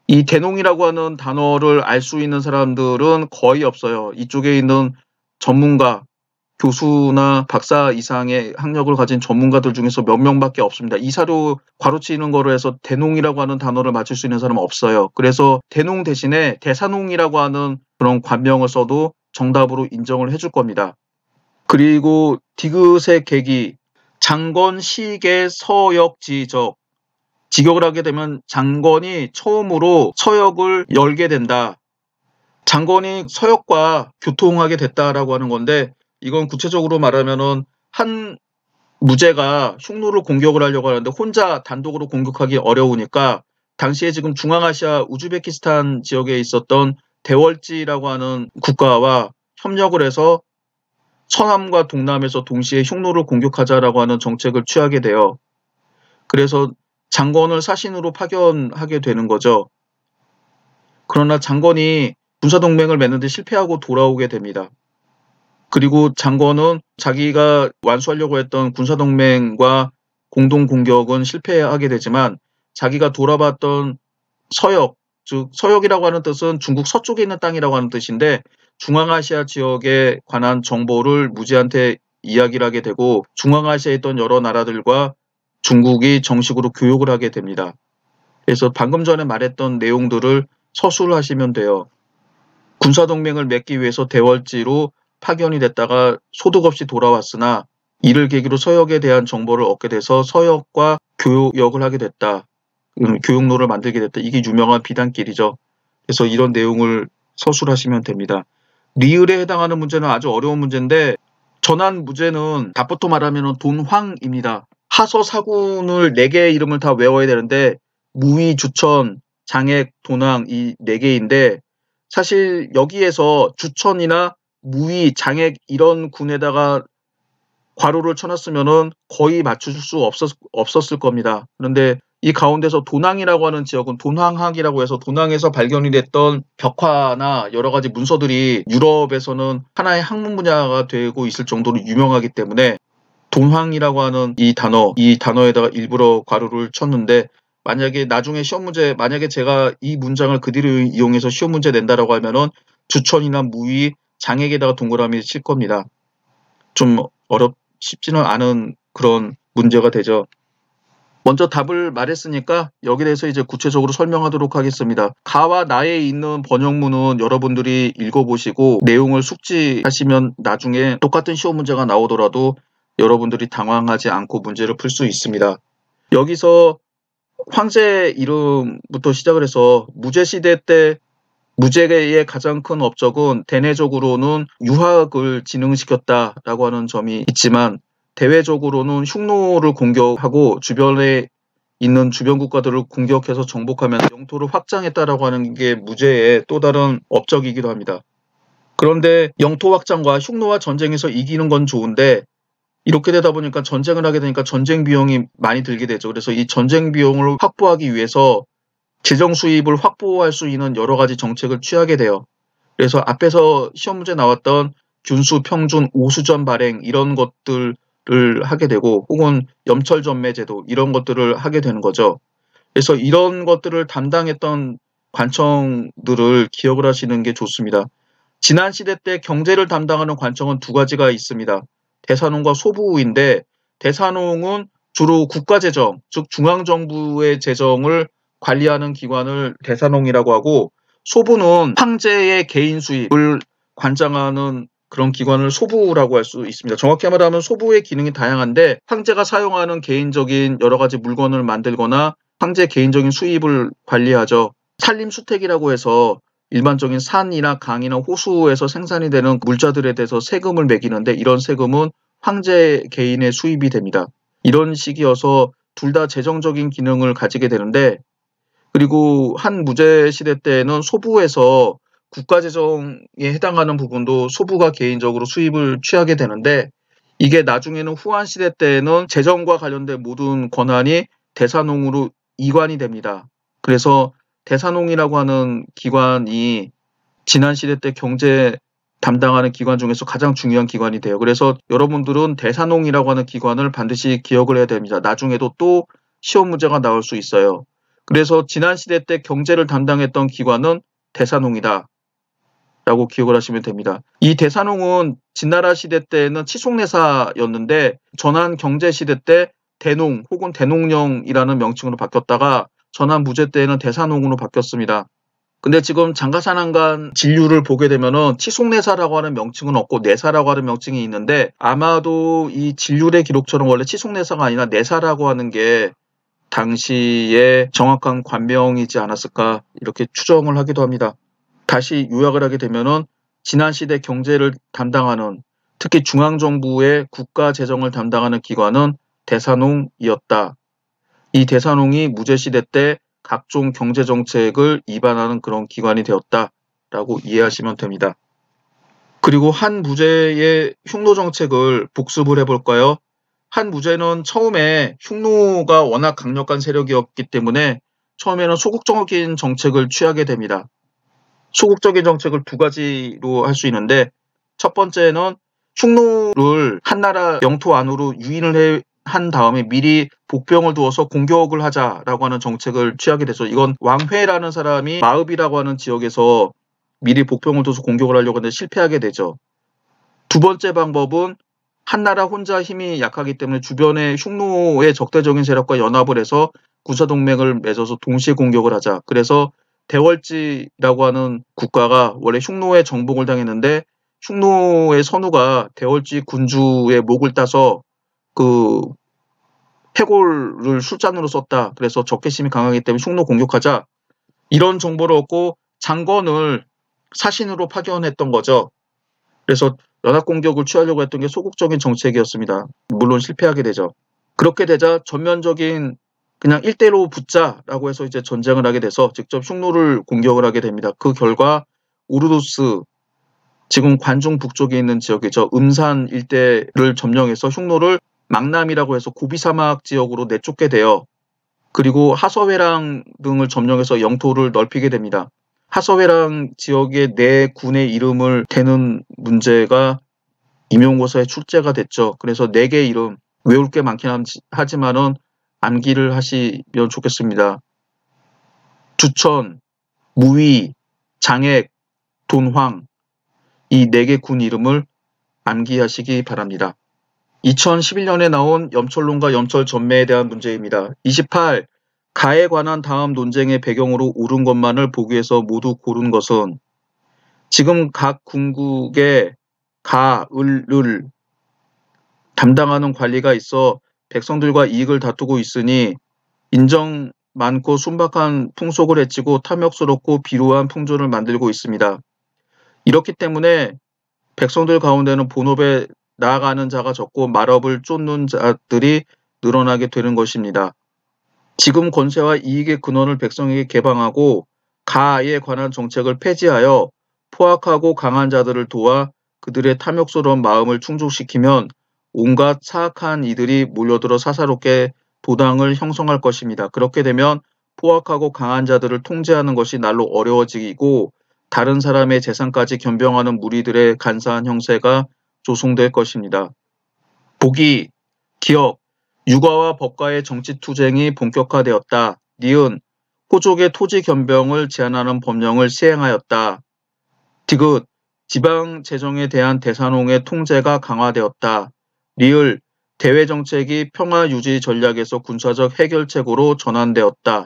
이 대농이라고 하는 단어를 알 수 있는 사람들은 거의 없어요. 이쪽에 있는 전문가 교수나 박사 이상의 학력을 가진 전문가들 중에서 몇 명밖에 없습니다. 이 사료 과로치는 거로 해서 대농이라고 하는 단어를 맞출 수 있는 사람은 없어요. 그래서 대농 대신에 대사농이라고 하는 그런 관명을 써도 정답으로 인정을 해줄 겁니다. 그리고 디귿의 계기 장건 식의 서역 지적 직역을 하게 되면 장건이 처음으로 서역을 열게 된다. 장건이 서역과 교통하게 됐다라고 하는 건데 이건 구체적으로 말하면은 한 무제가 흉노를 공격을 하려고 하는데 혼자 단독으로 공격하기 어려우니까 당시에 지금 중앙아시아 우즈베키스탄 지역에 있었던 대월지라고 하는 국가와 협력을 해서 서남과 동남에서 동시에 흉노를 공격하자라고 하는 정책을 취하게 돼요. 그래서 장건을 사신으로 파견하게 되는 거죠. 그러나 장건이 군사동맹을 맺는데 실패하고 돌아오게 됩니다. 그리고 장건은 자기가 완수하려고 했던 군사동맹과 공동 공격은 실패하게 되지만 자기가 돌아봤던 서역, 즉 서역이라고 하는 뜻은 중국 서쪽에 있는 땅이라고 하는 뜻인데 중앙아시아 지역에 관한 정보를 무지한테 이야기를 하게 되고 중앙아시아에 있던 여러 나라들과 중국이 정식으로 교육을 하게 됩니다. 그래서 방금 전에 말했던 내용들을 서술하시면 돼요. 군사동맹을 맺기 위해서 대월지로 파견이 됐다가 소득 없이 돌아왔으나 이를 계기로 서역에 대한 정보를 얻게 돼서 서역과 교역을 하게 됐다. 음, 교육로를 만들게 됐다. 이게 유명한 비단길이죠. 그래서 이런 내용을 서술하시면 됩니다. 리을에 해당하는 문제는 아주 어려운 문제인데 전환 무제는 답부터 말하면 돈황입니다. 하서 사군을 4개의 이름을 다 외워야 되는데 무위, 주천, 장액, 돈황 이 4개인데 사실 여기에서 주천이나 무위, 장액 이런 군에다가 과로를 쳐놨으면은 거의 맞출 수 없었, 없었을 겁니다. 그런데 이 가운데서 도낭이라고 하는 지역은 도낭학이라고 해서 도낭에서 발견이 됐던 벽화나 여러 가지 문서들이 유럽에서는 하나의 학문 분야가 되고 있을 정도로 유명하기 때문에 도낭이라고 하는 이 단어, 이 단어에다가 일부러 과로를 쳤는데 만약에 나중에 시험 문제, 만약에 제가 이 문장을 그대로 이용해서 시험 문제 낸다라고 하면은 주천이나 무위, 장액에다가 동그라미 칠 겁니다. 좀 어렵 쉽지는 않은 그런 문제가 되죠. 먼저 답을 말했으니까 여기에 대해서 이제 구체적으로 설명하도록 하겠습니다. 가와 나에 있는 번역문은 여러분들이 읽어보시고 내용을 숙지하시면 나중에 똑같은 시험 문제가 나오더라도 여러분들이 당황하지 않고 문제를 풀 수 있습니다. 여기서 황제 이름부터 시작을 해서 무제시대 때 무제의 계 가장 큰 업적은 대내적으로는 유학을 진흥시켰다라고 하는 점이 있지만 대외적으로는 흉노를 공격하고 주변에 있는 주변 국가들을 공격해서 정복하면 영토를 확장했다라고 하는 게 무제의 또 다른 업적이기도 합니다. 그런데 영토 확장과 흉노와 전쟁에서 이기는 건 좋은데 이렇게 되다 보니까 전쟁을 하게 되니까 전쟁 비용이 많이 들게 되죠. 그래서 이 전쟁 비용을 확보하기 위해서 재정 수입을 확보할 수 있는 여러 가지 정책을 취하게 돼요. 그래서 앞에서 시험 문제 나왔던 균수, 평준, 오수전 발행 이런 것들을 하게 되고 혹은 염철 전매 제도 이런 것들을 하게 되는 거죠. 그래서 이런 것들을 담당했던 관청들을 기억을 하시는 게 좋습니다. 지난 시대 때 경제를 담당하는 관청은 두 가지가 있습니다. 대산홍과 소부인데 대산홍은 주로 국가재정, 즉 중앙정부의 재정을 관리하는 기관을 대산홍이라고 하고 소부는 황제의 개인 수입을 관장하는 그런 기관을 소부라고 할 수 있습니다. 정확히 말하면 소부의 기능이 다양한데 황제가 사용하는 개인적인 여러 가지 물건을 만들거나 황제 개인적인 수입을 관리하죠. 산림수택이라고 해서 일반적인 산이나 강이나 호수에서 생산이 되는 물자들에 대해서 세금을 매기는데 이런 세금은 황제 개인의 수입이 됩니다. 이런 식이어서 둘 다 재정적인 기능을 가지게 되는데 그리고 한 무제 시대 때는 에 소부에서 국가재정에 해당하는 부분도 소부가 개인적으로 수입을 취하게 되는데 이게 나중에는 후한 시대 때에는 재정과 관련된 모든 권한이 대사농으로 이관이 됩니다. 그래서 대사농이라고 하는 기관이 지난 시대 때 경제 담당하는 기관 중에서 가장 중요한 기관이 돼요. 그래서 여러분들은 대사농이라고 하는 기관을 반드시 기억을 해야 됩니다. 나중에도 또 시험 문제가 나올 수 있어요. 그래서 지난 시대 때 경제를 담당했던 기관은 대산홍이다. 라고 기억을 하시면 됩니다. 이 대산홍은 진나라 시대 때는 에 치송내사였는데 전한 경제 시대 때 대농 혹은 대농령이라는 명칭으로 바뀌었다가 전한 무제 때에는 대산홍으로 바뀌었습니다. 근데 지금 장가산안간 진류를 보게 되면은 치송내사라고 하는 명칭은 없고 내사라고 하는 명칭이 있는데 아마도 이 진류의 기록처럼 원래 치송내사가 아니라 내사라고 하는 게 당시에 정확한 관명이지 않았을까 이렇게 추정을 하기도 합니다. 다시 요약을 하게 되면은 지난 시대 경제를 담당하는 특히 중앙정부의 국가 재정을 담당하는 기관은 대산홍이었다. 이 대산홍이 무제시대 때 각종 경제정책을 위반하는 그런 기관이 되었다. 라고 이해하시면 됩니다. 그리고 한무제의 흉노정책을 복습을 해볼까요? 한 무제는 처음에 흉노가 워낙 강력한 세력이었기 때문에 처음에는 소극적인 정책을 취하게 됩니다. 소극적인 정책을 두 가지로 할 수 있는데 첫 번째는 흉노를 한나라 영토 안으로 유인을 해, 한 다음에 미리 복병을 두어서 공격을 하자라고 하는 정책을 취하게 돼서 이건 왕회라는 사람이 마읍이라고 하는 지역에서 미리 복병을 둬서 공격을 하려고 하는데 실패하게 되죠. 두 번째 방법은 한 나라 혼자 힘이 약하기 때문에 주변의 흉노의 적대적인 세력과 연합을 해서 군사 동맹을 맺어서 동시에 공격을 하자. 그래서 대월지라고 하는 국가가 원래 흉노의 정복을 당했는데 흉노의 선우가 대월지 군주의 목을 따서 그 해골을 술잔으로 썼다. 그래서 적개심이 강하기 때문에 흉노 공격하자. 이런 정보를 얻고 장건을 사신으로 파견했던 거죠. 그래서 연합 공격을 취하려고 했던 게 소극적인 정책이었습니다. 물론 실패하게 되죠. 그렇게 되자 전면적인 그냥 일대로 붙자라고 해서 이제 전쟁을 하게 돼서 직접 흉노를 공격을 하게 됩니다. 그 결과 우르도스 지금 관중 북쪽에 있는 지역이죠. 음산 일대를 점령해서 흉노를 망남이라고 해서 고비 사막 지역으로 내쫓게 되어 그리고 하서회랑 등을 점령해서 영토를 넓히게 됩니다. 하서회랑 지역의 내 네 군의 이름을 대는 문제가 임용고사에 출제가 됐죠. 그래서 네 개 이름 외울 게 많긴 하지만은 암기를 하시면 좋겠습니다. 주천, 무위, 장액, 돈황 이 네 개 군 이름을 암기하시기 바랍니다. 2011년에 나온 염철론과 염철 전매에 대한 문제입니다. 28. 가에 관한 다음 논쟁의 배경으로 옳은 것만을 보기에서 모두 고른 것은 지금 각 궁극의 가, 을, 을 담당하는 관리가 있어 백성들과 이익을 다투고 있으니 인정 많고 순박한 풍속을 해치고 탐욕스럽고 비루한 풍조를 만들고 있습니다. 이렇기 때문에 백성들 가운데는 본업에 나아가는 자가 적고 말업을 쫓는 자들이 늘어나게 되는 것입니다. 지금 권세와 이익의 근원을 백성에게 개방하고 가에 관한 정책을 폐지하여 포악하고 강한 자들을 도와 그들의 탐욕스러운 마음을 충족시키면 온갖 사악한 이들이 몰려들어 사사롭게 도당을 형성할 것입니다. 그렇게 되면 포악하고 강한 자들을 통제하는 것이 날로 어려워지고 다른 사람의 재산까지 겸병하는 무리들의 간사한 형세가 조성될 것입니다. 보기, 기억, 육아와 법가의 정치 투쟁이 본격화되었다. 니은 호족의 토지 견병을 제한하는 법령을 시행하였다. 디귿 지방 재정에 대한 대산홍의 통제가 강화되었다. 리을 대외 정책이 평화 유지 전략에서 군사적 해결책으로 전환되었다.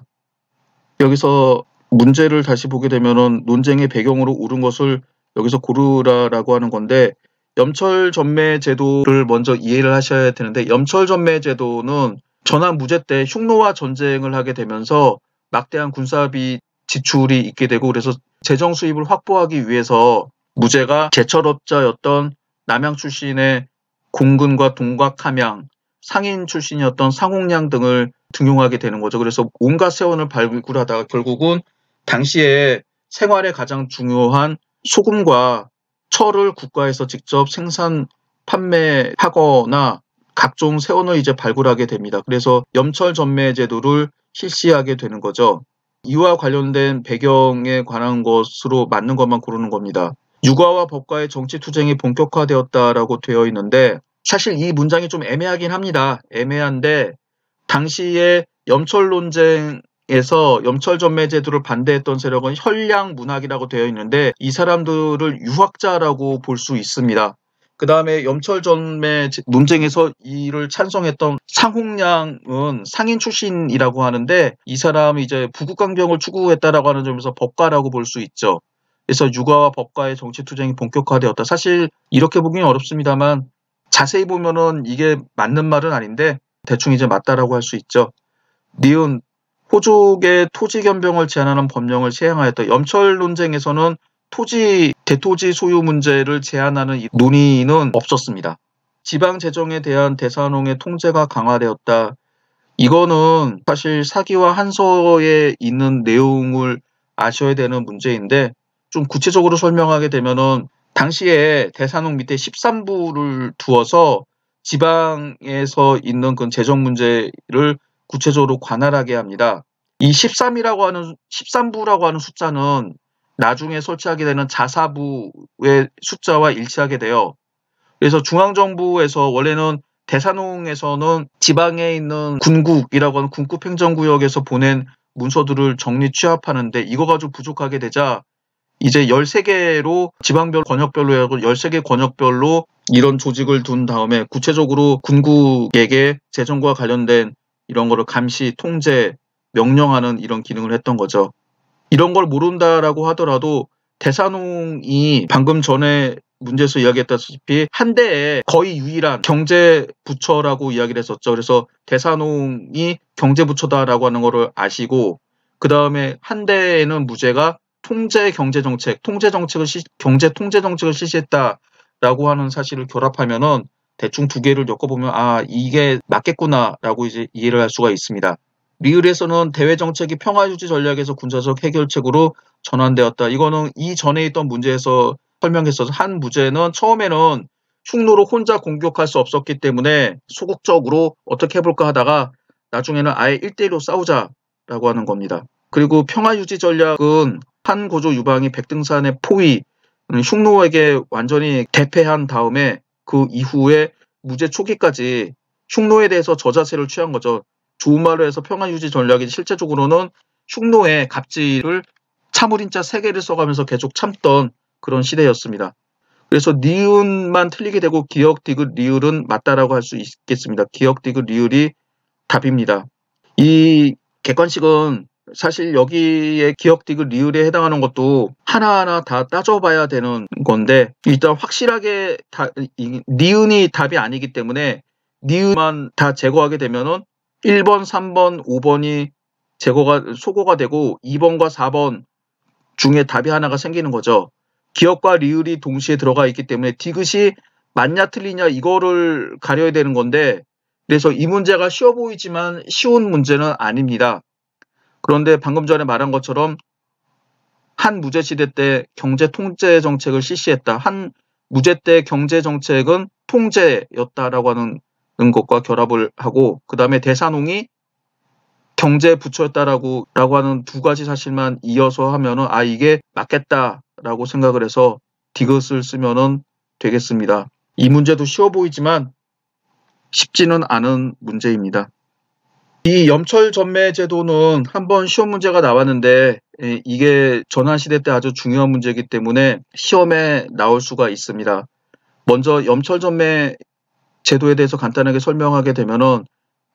여기서 문제를 다시 보게 되면 논쟁의 배경으로 옳은 것을 여기서 고르라라고 하는 건데 염철 전매 제도를 먼저 이해를 하셔야 되는데 염철 전매 제도는 전환 무제 때 흉노와 전쟁을 하게 되면서 막대한 군사비 지출이 있게 되고 그래서 재정 수입을 확보하기 위해서 무제가 제철업자였던 남양 출신의 공군과 동각 함양, 상인 출신이었던 상홍양 등을 등용하게 되는 거죠. 그래서 온갖 세원을 발굴하다가 결국은 당시에 생활에 가장 중요한 소금과 철을 국가에서 직접 생산 판매하거나 각종 세원을 이제 발굴하게 됩니다. 그래서 염철 전매 제도를 실시하게 되는 거죠. 이와 관련된 배경에 관한 것으로 맞는 것만 고르는 겁니다. 육아와 법과의 정치 투쟁이 본격화되었다라고 되어 있는데 사실 이 문장이 좀 애매하긴 합니다. 애매한데 당시에 염철 논쟁 에서 염철전매 제도를 반대했던 세력은 현량 문학이라고 되어 있는데 이 사람들을 유학자라고 볼 수 있습니다. 그 다음에 염철전매 논쟁에서 이를 찬성했던 상홍량은 상인 출신이라고 하는데 이 사람이 이제 부국강병을 추구했다라고 하는 점에서 법가라고 볼 수 있죠. 그래서 유가와 법가의 정치 투쟁이 본격화되었다. 사실 이렇게 보기는 어렵습니다만 자세히 보면은 이게 맞는 말은 아닌데 대충 이제 맞다라고 할 수 있죠. 니은 호족의 토지 겸병을 제한하는 법령을 시행하였다. 염철 논쟁에서는 토지 대토지 소유 문제를 제한하는 논의는 없었습니다. 지방 재정에 대한 대산농의 통제가 강화되었다. 이거는 사실 사기와 한서에 있는 내용을 아셔야 되는 문제인데 좀 구체적으로 설명하게 되면은 당시에 대산농 밑에 13부를 두어서 지방에서 있는 그 재정 문제를 구체적으로 관할하게 합니다. 이 13이라고 하는 13부라고 하는 숫자는 나중에 설치하게 되는 자사부의 숫자와 일치하게 돼요. 그래서 중앙정부에서 원래는 대산홍에서는 지방에 있는 군국이라고 하는 군국 행정구역에서 보낸 문서들을 정리 취합하는데 이거 가지고 부족하게 되자 이제 13개로 지방별 권역별로 해서 13개 권역별로 이런 조직을 둔 다음에 구체적으로 군국에게 재정과 관련된 이런 거를 감시, 통제, 명령하는 이런 기능을 했던 거죠. 이런 걸 모른다라고 하더라도 대산홍이 방금 전에 문제에서 이야기했다시피 한 대에 거의 유일한 경제부처라고 이야기를 했었죠. 그래서 대산홍이 경제부처다라고 하는 거를 아시고 그 다음에 한 대에는 무죄가 통제 경제 정책, 통제 정책을 시, 경제 통제 정책을 실시했다라고 하는 사실을 결합하면은 대충 두 개를 엮어보면 아 이게 맞겠구나라고 이제 이해를 할 수가 있습니다. 미을에서는 대외 정책이 평화 유지 전략에서 군사적 해결책으로 전환되었다. 이거는 이전에 있던 문제에서 설명했어서 한문제는 처음에는 흉노로 혼자 공격할 수 없었기 때문에 소극적으로 어떻게 해볼까 하다가 나중에는 아예 일대일로 싸우자라고 하는 겁니다. 그리고 평화 유지 전략은 한 고조 유방이 백등산의 포위 흉노에게 완전히 대패한 다음에 그 이후에 무죄 초기까지 흉노에 대해서 저자세를 취한 거죠. 좋은 말로 해서 평화 유지 전략이 실제적으로는 흉노의 갑질을 참을인자 세 개를 써가면서 계속 참던 그런 시대였습니다. 그래서 니은만 틀리게 되고 기억 디귿 리을은 맞다라고 할 수 있겠습니다. 기억 디귿 리을이 답입니다. 이 객관식은 사실 여기에 기억디귿 리을에 해당하는 것도 하나하나 다 따져봐야 되는 건데 일단 확실하게 다, 니은이 답이 아니기 때문에 니은만 다 제거하게 되면은 1번, 3번, 5번이 제거가 소거가 되고 2번과 4번 중에 답이 하나가 생기는 거죠. 기억과 리을이 동시에 들어가 있기 때문에 디귿이 맞냐 틀리냐 이거를 가려야 되는 건데 그래서 이 문제가 쉬워 보이지만 쉬운 문제는 아닙니다. 그런데 방금 전에 말한 것처럼 한 무제 시대 때 경제 통제 정책을 실시했다. 한 무제 때 경제 정책은 통제였다라고 하는 것과 결합을 하고 그 다음에 대산홍이 경제 부처였다라고 라고 하는 두 가지 사실만 이어서 하면은 아 이게 맞겠다라고 생각을 해서 디귿을 쓰면은 되겠습니다. 이 문제도 쉬워 보이지만 쉽지는 않은 문제입니다. 이 염철 전매 제도는 한번 시험 문제가 나왔는데 예, 이게 전환시대 때 아주 중요한 문제이기 때문에 시험에 나올 수가 있습니다. 먼저 염철 전매 제도에 대해서 간단하게 설명하게 되면은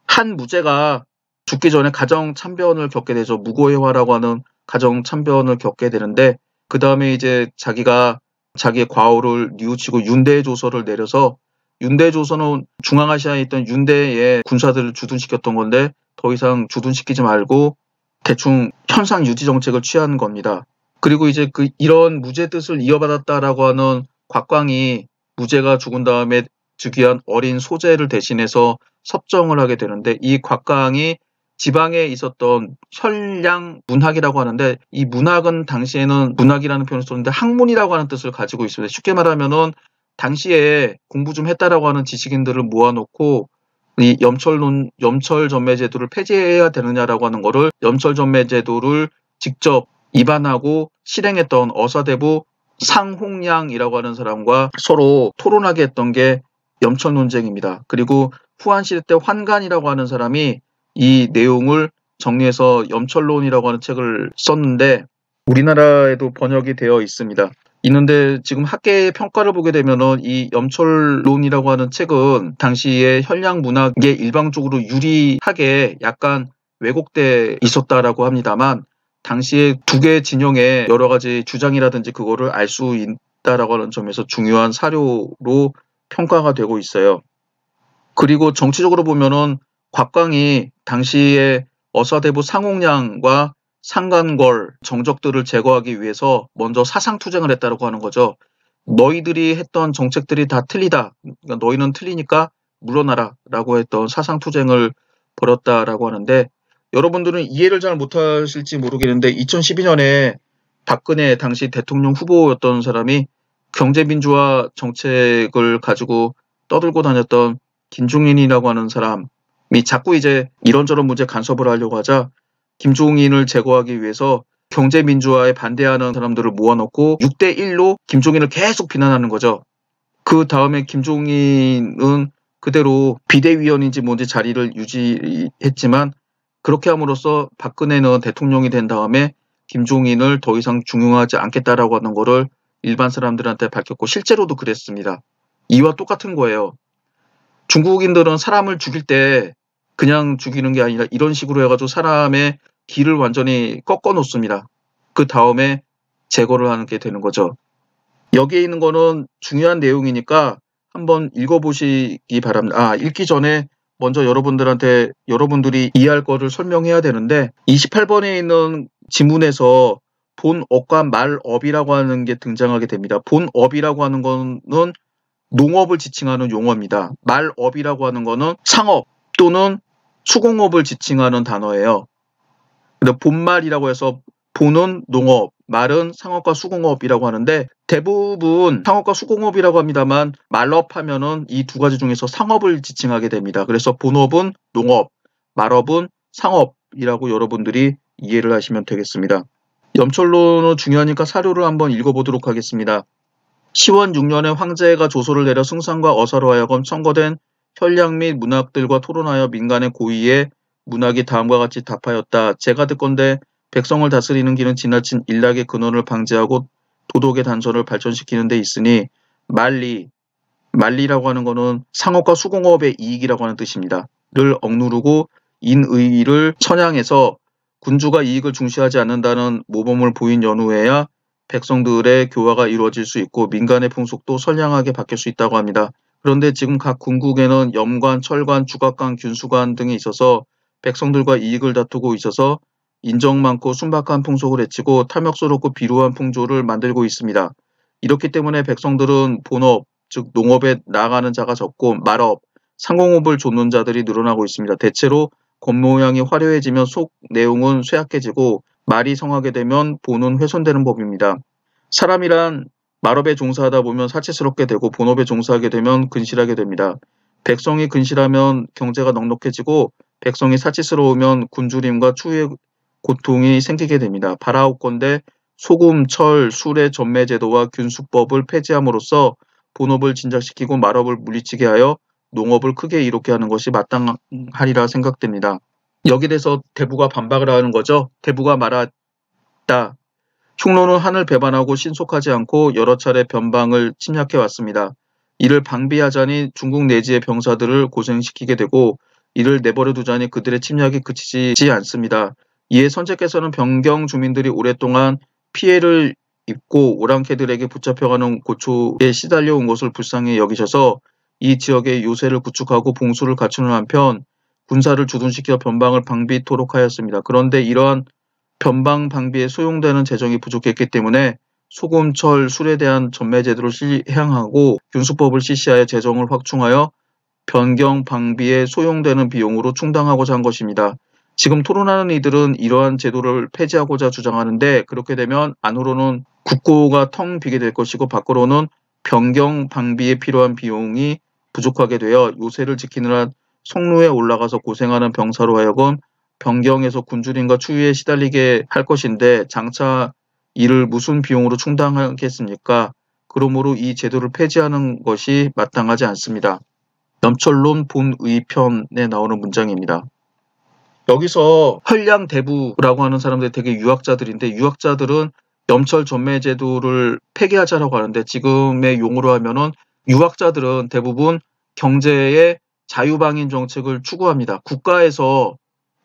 한 무죄가 죽기 전에 가정 참변을 겪게 되죠. 무고회화라고 하는 가정 참변을 겪게 되는데 그 다음에 이제 자기가 자기의 과오를 뉘우치고 윤대의 조서를 내려서 윤대조선은 중앙아시아에 있던 윤대의 군사들을 주둔시켰던 건데 더 이상 주둔시키지 말고 대충 현상 유지 정책을 취하는 겁니다. 그리고 이제 그 이런 무죄 뜻을 이어받았다라고 하는 곽광이 무죄가 죽은 다음에 즉위한 어린 소재를 대신해서 섭정을 하게 되는데 이 곽광이 지방에 있었던 현량 문학이라고 하는데 이 문학은 당시에는 문학이라는 표현을 썼는데 학문이라고 하는 뜻을 가지고 있습니다. 쉽게 말하면은 당시에 공부 좀 했다라고 하는 지식인들을 모아놓고 이 염철론 염철 전매 제도를 폐지해야 되느냐라고 하는 거를 염철 전매 제도를 직접 입안하고 실행했던 어사대부 상홍양이라고 하는 사람과 서로 토론하게 했던 게 염철 논쟁입니다. 그리고 후한시대 때 환관이라고 하는 사람이 이 내용을 정리해서 염철론이라고 하는 책을 썼는데 우리나라에도 번역이 되어 있습니다. 있는데 지금 학계의 평가를 보게 되면은 이 염철론이라고 하는 책은 당시에 현량 문학에 일방적으로 유리하게 약간 왜곡돼 있었다라고 합니다만 당시에 두개 진영의 여러 가지 주장이라든지 그거를 알 수 있다라고 하는 점에서 중요한 사료로 평가가 되고 있어요. 그리고 정치적으로 보면은 곽광이 당시에 어사대부 상홍량과 상관걸 정적들을 제거하기 위해서 먼저 사상투쟁을 했다고 하는 거죠. 너희들이 했던 정책들이 다 틀리다. 그러니까 너희는 틀리니까 물러나라. 라고 했던 사상투쟁을 벌였다라고 하는데 여러분들은 이해를 잘 못하실지 모르겠는데 2012년에 박근혜 당시 대통령 후보였던 사람이 경제민주화 정책을 가지고 떠들고 다녔던 김종인이라고 하는 사람이 자꾸 이제 이런저런 문제 간섭을 하려고 하자 김종인을 제거하기 위해서 경제 민주화에 반대하는 사람들을 모아놓고 6대 1로 김종인을 계속 비난하는 거죠. 그 다음에 김종인은 그대로 비대위원인지 뭔지 자리를 유지했지만 그렇게 함으로써 박근혜는 대통령이 된 다음에 김종인을 더 이상 중용하지 않겠다라고 하는 거를 일반 사람들한테 밝혔고 실제로도 그랬습니다. 이와 똑같은 거예요. 중국인들은 사람을 죽일 때 그냥 죽이는 게 아니라 이런 식으로 해가지고 사람의 귀를 완전히 꺾어 놓습니다. 그 다음에 제거를 하는 게 되는 거죠. 여기에 있는 거는 중요한 내용이니까 한번 읽어보시기 바랍니다. 아, 읽기 전에 먼저 여러분들한테 여러분들이 이해할 거를 설명해야 되는데 28번에 있는 지문에서 본업과 말업이라고 하는 게 등장하게 됩니다. 본업이라고 하는 거는 농업을 지칭하는 용어입니다. 말업이라고 하는 거는 상업 또는 수공업을 지칭하는 단어예요. 본말이라고 해서 본은 농업, 말은 상업과 수공업이라고 하는데 대부분 상업과 수공업이라고 합니다만 말업 하면은 이 두 가지 중에서 상업을 지칭하게 됩니다. 그래서 본업은 농업, 말업은 상업이라고 여러분들이 이해를 하시면 되겠습니다. 염철로는 중요하니까 사료를 한번 읽어보도록 하겠습니다. 시원 6년에 황제가 조서를 내려 승상과 어사로 하여금 청거된 철량및 문학들과 토론하여 민간의 고의에 문학이 다음과 같이 답하였다. 제가 듣건대 백성을 다스리는 길은 지나친 일락의 근원을 방지하고 도덕의 단서를 발전시키는 데 있으니 말리, 말리라고 하는 것은 상업과 수공업의 이익이라고 하는 뜻입니다. 를 억누르고 인의를 천양해서 군주가 이익을 중시하지 않는다는 모범을 보인 연후에야 백성들의 교화가 이루어질 수 있고 민간의 풍속도 선량하게 바뀔 수 있다고 합니다. 그런데 지금 각 군국에는 염관, 철관, 주각관, 균수관 등이 있어서 백성들과 이익을 다투고 있어서 인정 많고 순박한 풍속을 해치고 탐욕스럽고 비루한 풍조를 만들고 있습니다. 이렇기 때문에 백성들은 본업, 즉 농업에 나가는 자가 적고 말업, 상공업을 좇는 자들이 늘어나고 있습니다. 대체로 겉모양이 화려해지면 속 내용은 쇠약해지고 말이 성하게 되면 본은 훼손되는 법입니다. 사람이란 마업에 종사하다 보면 사치스럽게 되고 본업에 종사하게 되면 근실하게 됩니다. 백성이 근실하면 경제가 넉넉해지고 백성이 사치스러우면 굶주림과 추위의 고통이 생기게 됩니다. 바라옵건데 소금, 철, 술의 전매 제도와 균수법을 폐지함으로써 본업을 진작시키고 마업을 물리치게 하여 농업을 크게 이롭게 하는 것이 마땅하리라 생각됩니다. 여기 에 대해서 대부가 반박을 하는 거죠. 대부가 말았다 충로는 한을 배반하고 신속하지 않고 여러 차례 변방을 침략해 왔습니다. 이를 방비하자니 중국 내지의 병사들을 고생시키게 되고 이를 내버려 두자니 그들의 침략이 그치지 않습니다. 이에 선제께서는 변경 주민들이 오랫동안 피해를 입고 오랑캐들에게 붙잡혀가는 고초에 시달려 온 것을 불쌍히 여기셔서 이 지역의 요새를 구축하고 봉수를 갖추는 한편 군사를 주둔시켜 변방을 방비토록 하였습니다. 그런데 이러한 변방 방비에 소용되는 재정이 부족했기 때문에 소금철 술에 대한 전매 제도를 시행하고 균수법을 실시하여 재정을 확충하여 변경 방비에 소용되는 비용으로 충당하고자 한 것입니다. 지금 토론하는 이들은 이러한 제도를 폐지하고자 주장하는데 그렇게 되면 안으로는 국고가 텅 비게 될 것이고 밖으로는 변경 방비에 필요한 비용이 부족하게 되어 요새를 지키느라 속로에 올라가서 고생하는 병사로 하여금 변경해서 군주림과 추위에 시달리게 할 것인데 장차 이를 무슨 비용으로 충당하겠습니까? 그러므로 이 제도를 폐지하는 것이 마땅하지 않습니다. 염철론 본의편에 나오는 문장입니다. 여기서 헐량대부라고 하는 사람들이 되게 유학자들인데 유학자들은 염철 전매 제도를 폐기하자라고 하는데 지금의 용어로 하면은 유학자들은 대부분 경제의 자유방인 정책을 추구합니다. 국가에서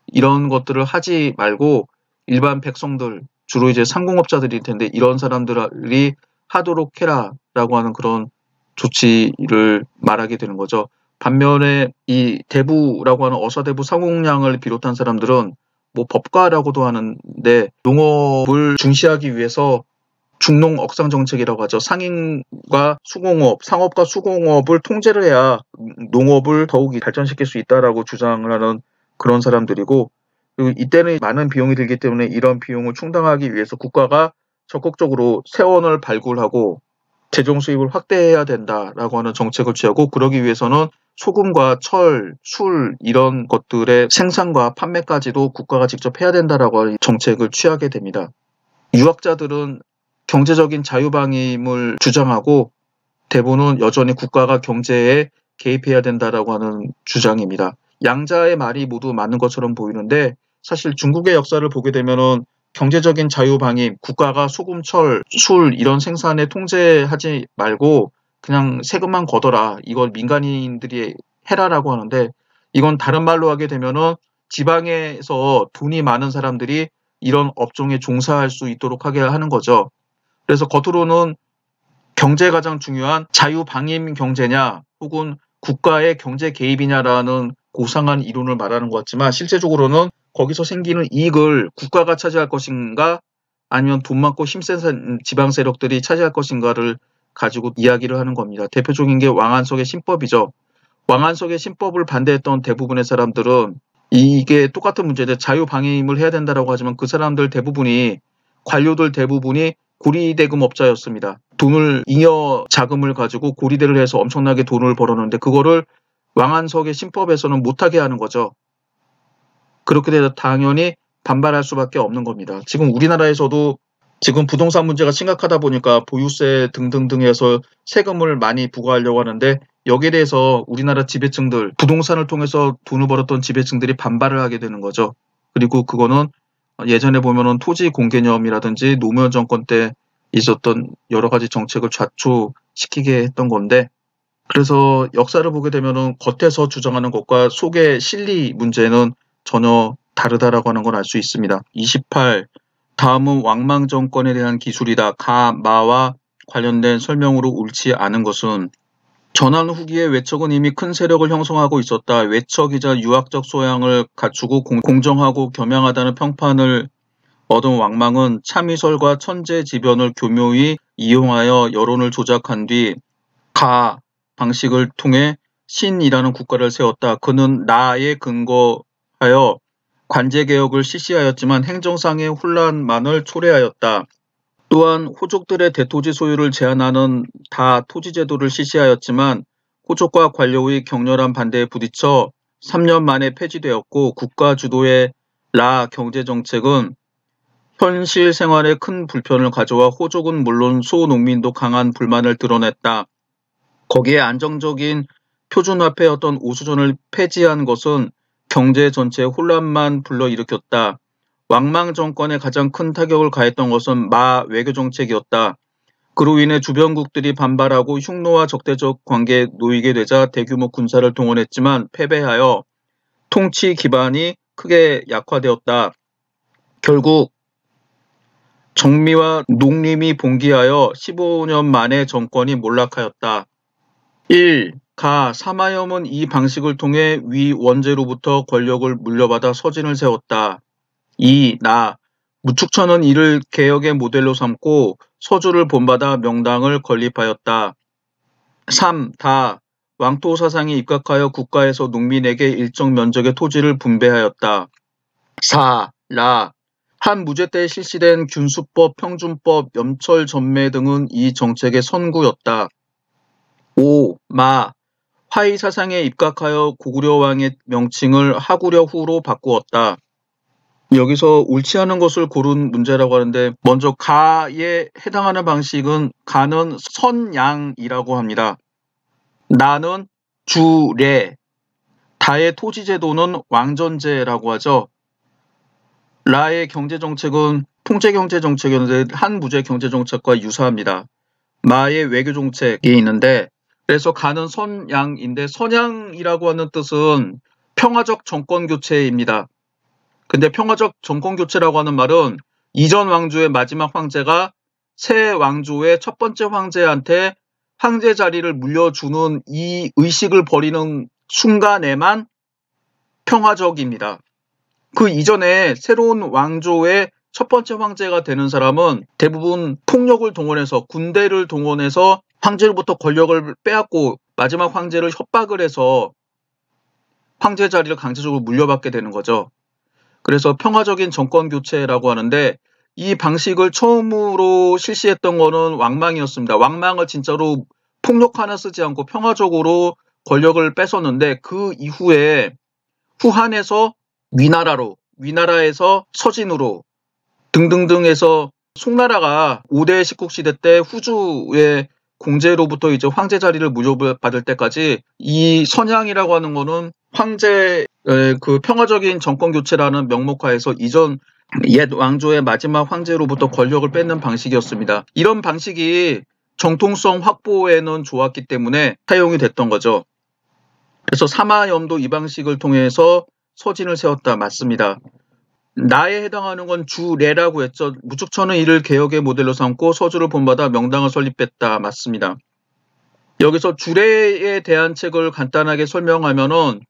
이런 것들을 하지 말고 일반 백성들 주로 이제 상공업자들일 텐데 이런 사람들이 하도록 해라라고 하는 그런 조치를 말하게 되는 거죠. 반면에 이 대부라고 하는 어사대부 상공량을 비롯한 사람들은 뭐 법가라고도 하는데 농업을 중시하기 위해서 중농 억상 정책이라고 하죠. 상인과 수공업, 상업과 수공업을 통제를 해야 농업을 더욱 발전시킬 수 있다라고 주장을 하는 그런 사람들이고 이때는 많은 비용이 들기 때문에 이런 비용을 충당하기 위해서 국가가 적극적으로 세원을 발굴하고 재정 수입을 확대해야 된다라고 하는 정책을 취하고 그러기 위해서는 소금과 철, 술 이런 것들의 생산과 판매까지도 국가가 직접 해야 된다라고 하는 정책을 취하게 됩니다. 유학자들은 경제적인 자유방임을 주장하고 대부분은 여전히 국가가 경제에 개입해야 된다라고 하는 주장입니다. 양자의 말이 모두 맞는 것처럼 보이는데 사실 중국의 역사를 보게 되면은 경제적인 자유방임, 국가가 소금철술 이런 생산에 통제하지 말고 그냥 세금만 걷어라. 이걸 민간인들이 해라라고 하는데 이건 다른 말로 하게 되면은 지방에서 돈이 많은 사람들이 이런 업종에 종사할 수 있도록 하게 하는 거죠. 그래서 겉으로는 경제 가장 중요한 자유방임 경제냐 혹은 국가의 경제 개입이냐라는 고상한 이론을 말하는 것 같지만 실제적으로는 거기서 생기는 이익을 국가가 차지할 것인가 아니면 돈 많고 힘센 지방 세력들이 차지할 것인가를 가지고 이야기를 하는 겁니다. 대표적인 게 왕한석의 신법이죠. 왕한석의 신법을 반대했던 대부분의 사람들은 이게 똑같은 문제인데 자유방해임을 해야 된다라고 하지만 그 사람들 대부분이 관료들 대부분이 고리대금업자였습니다. 돈을 잉여 자금을 가지고 고리대를 해서 엄청나게 돈을 벌었는데 그거를 왕한석의 신법에서는 못하게 하는 거죠. 그렇게 돼서 당연히 반발할 수밖에 없는 겁니다. 지금 우리나라에서도 지금 부동산 문제가 심각하다 보니까 보유세 등등등에서 세금을 많이 부과하려고 하는데 여기에 대해서 우리나라 지배층들 부동산을 통해서 돈을 벌었던 지배층들이 반발을 하게 되는 거죠. 그리고 그거는 예전에 보면은 토지 공개념이라든지 노무현 정권 때 있었던 여러 가지 정책을 좌초시키게 했던 건데 그래서 역사를 보게 되면은 겉에서 주장하는 것과 속의 실리 문제는 전혀 다르다라고 하는 걸 알 수 있습니다. 28. 다음은 왕망 정권에 대한 기술이다. 가, 마와 관련된 설명으로 옳지 않은 것은 전환 후기에 외척은 이미 큰 세력을 형성하고 있었다. 외척이자 유학적 소양을 갖추고 공정하고 겸양하다는 평판을 얻은 왕망은 참의설과 천재지변을 교묘히 이용하여 여론을 조작한 뒤 가, 방식을 통해 신이라는 국가를 세웠다. 그는 나에 근거하여 관제 개혁을 실시하였지만 행정상의 혼란만을 초래하였다. 또한 호족들의 대토지 소유를 제한하는 다 토지 제도를 실시하였지만 호족과 관료의 격렬한 반대에 부딪혀 3년 만에 폐지되었고 국가 주도의 라 경제 정책은 현실 생활에 큰 불편을 가져와 호족은 물론 소농민도 강한 불만을 드러냈다. 거기에 안정적인 표준화폐였던 우수전을 폐지한 것은 경제 전체의 혼란만 불러일으켰다. 왕망 정권에 가장 큰 타격을 가했던 것은 마 외교 정책이었다. 그로 인해 주변국들이 반발하고 흉노와 적대적 관계에 놓이게 되자 대규모 군사를 동원했지만 패배하여 통치 기반이 크게 약화되었다. 결국 정미와 농림이 봉기하여 15년 만에 정권이 몰락하였다. 1. 가 사마염은 이 방식을 통해 위 원제로부터 권력을 물려받아 서진을 세웠다. 2. 나 무축천은 이를 개혁의 모델로 삼고 서주를 본받아 명당을 건립하였다. 3. 다 왕토 사상에 입각하여 국가에서 농민에게 일정 면적의 토지를 분배하였다. 4. 라. 한 무제 때 실시된 균수법, 평준법, 염철 전매 등은 이 정책의 선구였다. 오, 마, 화이 사상에 입각하여 고구려 왕의 명칭을 하구려 후로 바꾸었다. 여기서 옳지 않은 것을 고른 문제라고 하는데 먼저 가에 해당하는 방식은 가는 선양이라고 합니다. 나는 주례, 다의 토지제도는 왕전제라고 하죠. 라의 경제정책은 통제경제정책이었는데 한부제 경제정책과 유사합니다. 마의 외교정책이 있는데 그래서 가는 선양인데 선양이라고 하는 뜻은 평화적 정권 교체입니다. 근데 평화적 정권 교체라고 하는 말은 이전 왕조의 마지막 황제가 새 왕조의 첫 번째 황제한테 황제 자리를 물려주는 이 의식을 버리는 순간에만 평화적입니다. 그 이전에 새로운 왕조의 첫 번째 황제가 되는 사람은 대부분 폭력을 동원해서 군대를 동원해서 황제로부터 권력을 빼앗고 마지막 황제를 협박을 해서 황제 자리를 강제적으로 물려받게 되는 거죠. 그래서 평화적인 정권 교체라고 하는데 이 방식을 처음으로 실시했던 거는 왕망이었습니다. 왕망을 진짜로 폭력 하나 쓰지 않고 평화적으로 권력을 뺏었는데 그 이후에 후한에서 위나라로, 위나라에서 서진으로 등등등해서 송나라가 5대 19시대 때 후주의 공제로부터 이제 황제 자리를 무효받을 때까지 이 선양이라고 하는 거는 황제의 그 평화적인 정권 교체라는 명목하에서 이전 옛 왕조의 마지막 황제로부터 권력을 뺏는 방식이었습니다. 이런 방식이 정통성 확보에는 좋았기 때문에 사용이 됐던 거죠. 그래서 사마염도 이 방식을 통해서 서진을 세웠다 맞습니다. 나에 해당하는 건 주례라고 했죠. 무축천은 이를 개혁의 모델로 삼고 서주를 본받아 명당을 설립했다. 맞습니다. 여기서 주례에 대한 책을 간단하게 설명하면은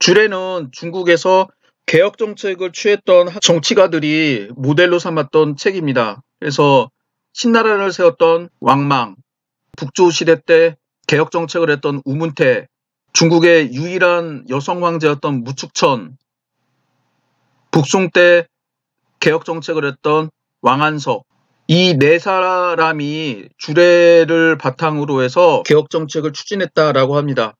주례는 중국에서 개혁 정책을 취했던 정치가들이 모델로 삼았던 책입니다. 그래서 신나라를 세웠던 왕망, 북조 시대 때 개혁 정책을 했던 우문태, 중국의 유일한 여성 황제였던 무축천, 북송 때 개혁 정책을 했던 왕한석 이 네 사람이 주례를 바탕으로 해서 개혁 정책을 추진했다라고 합니다.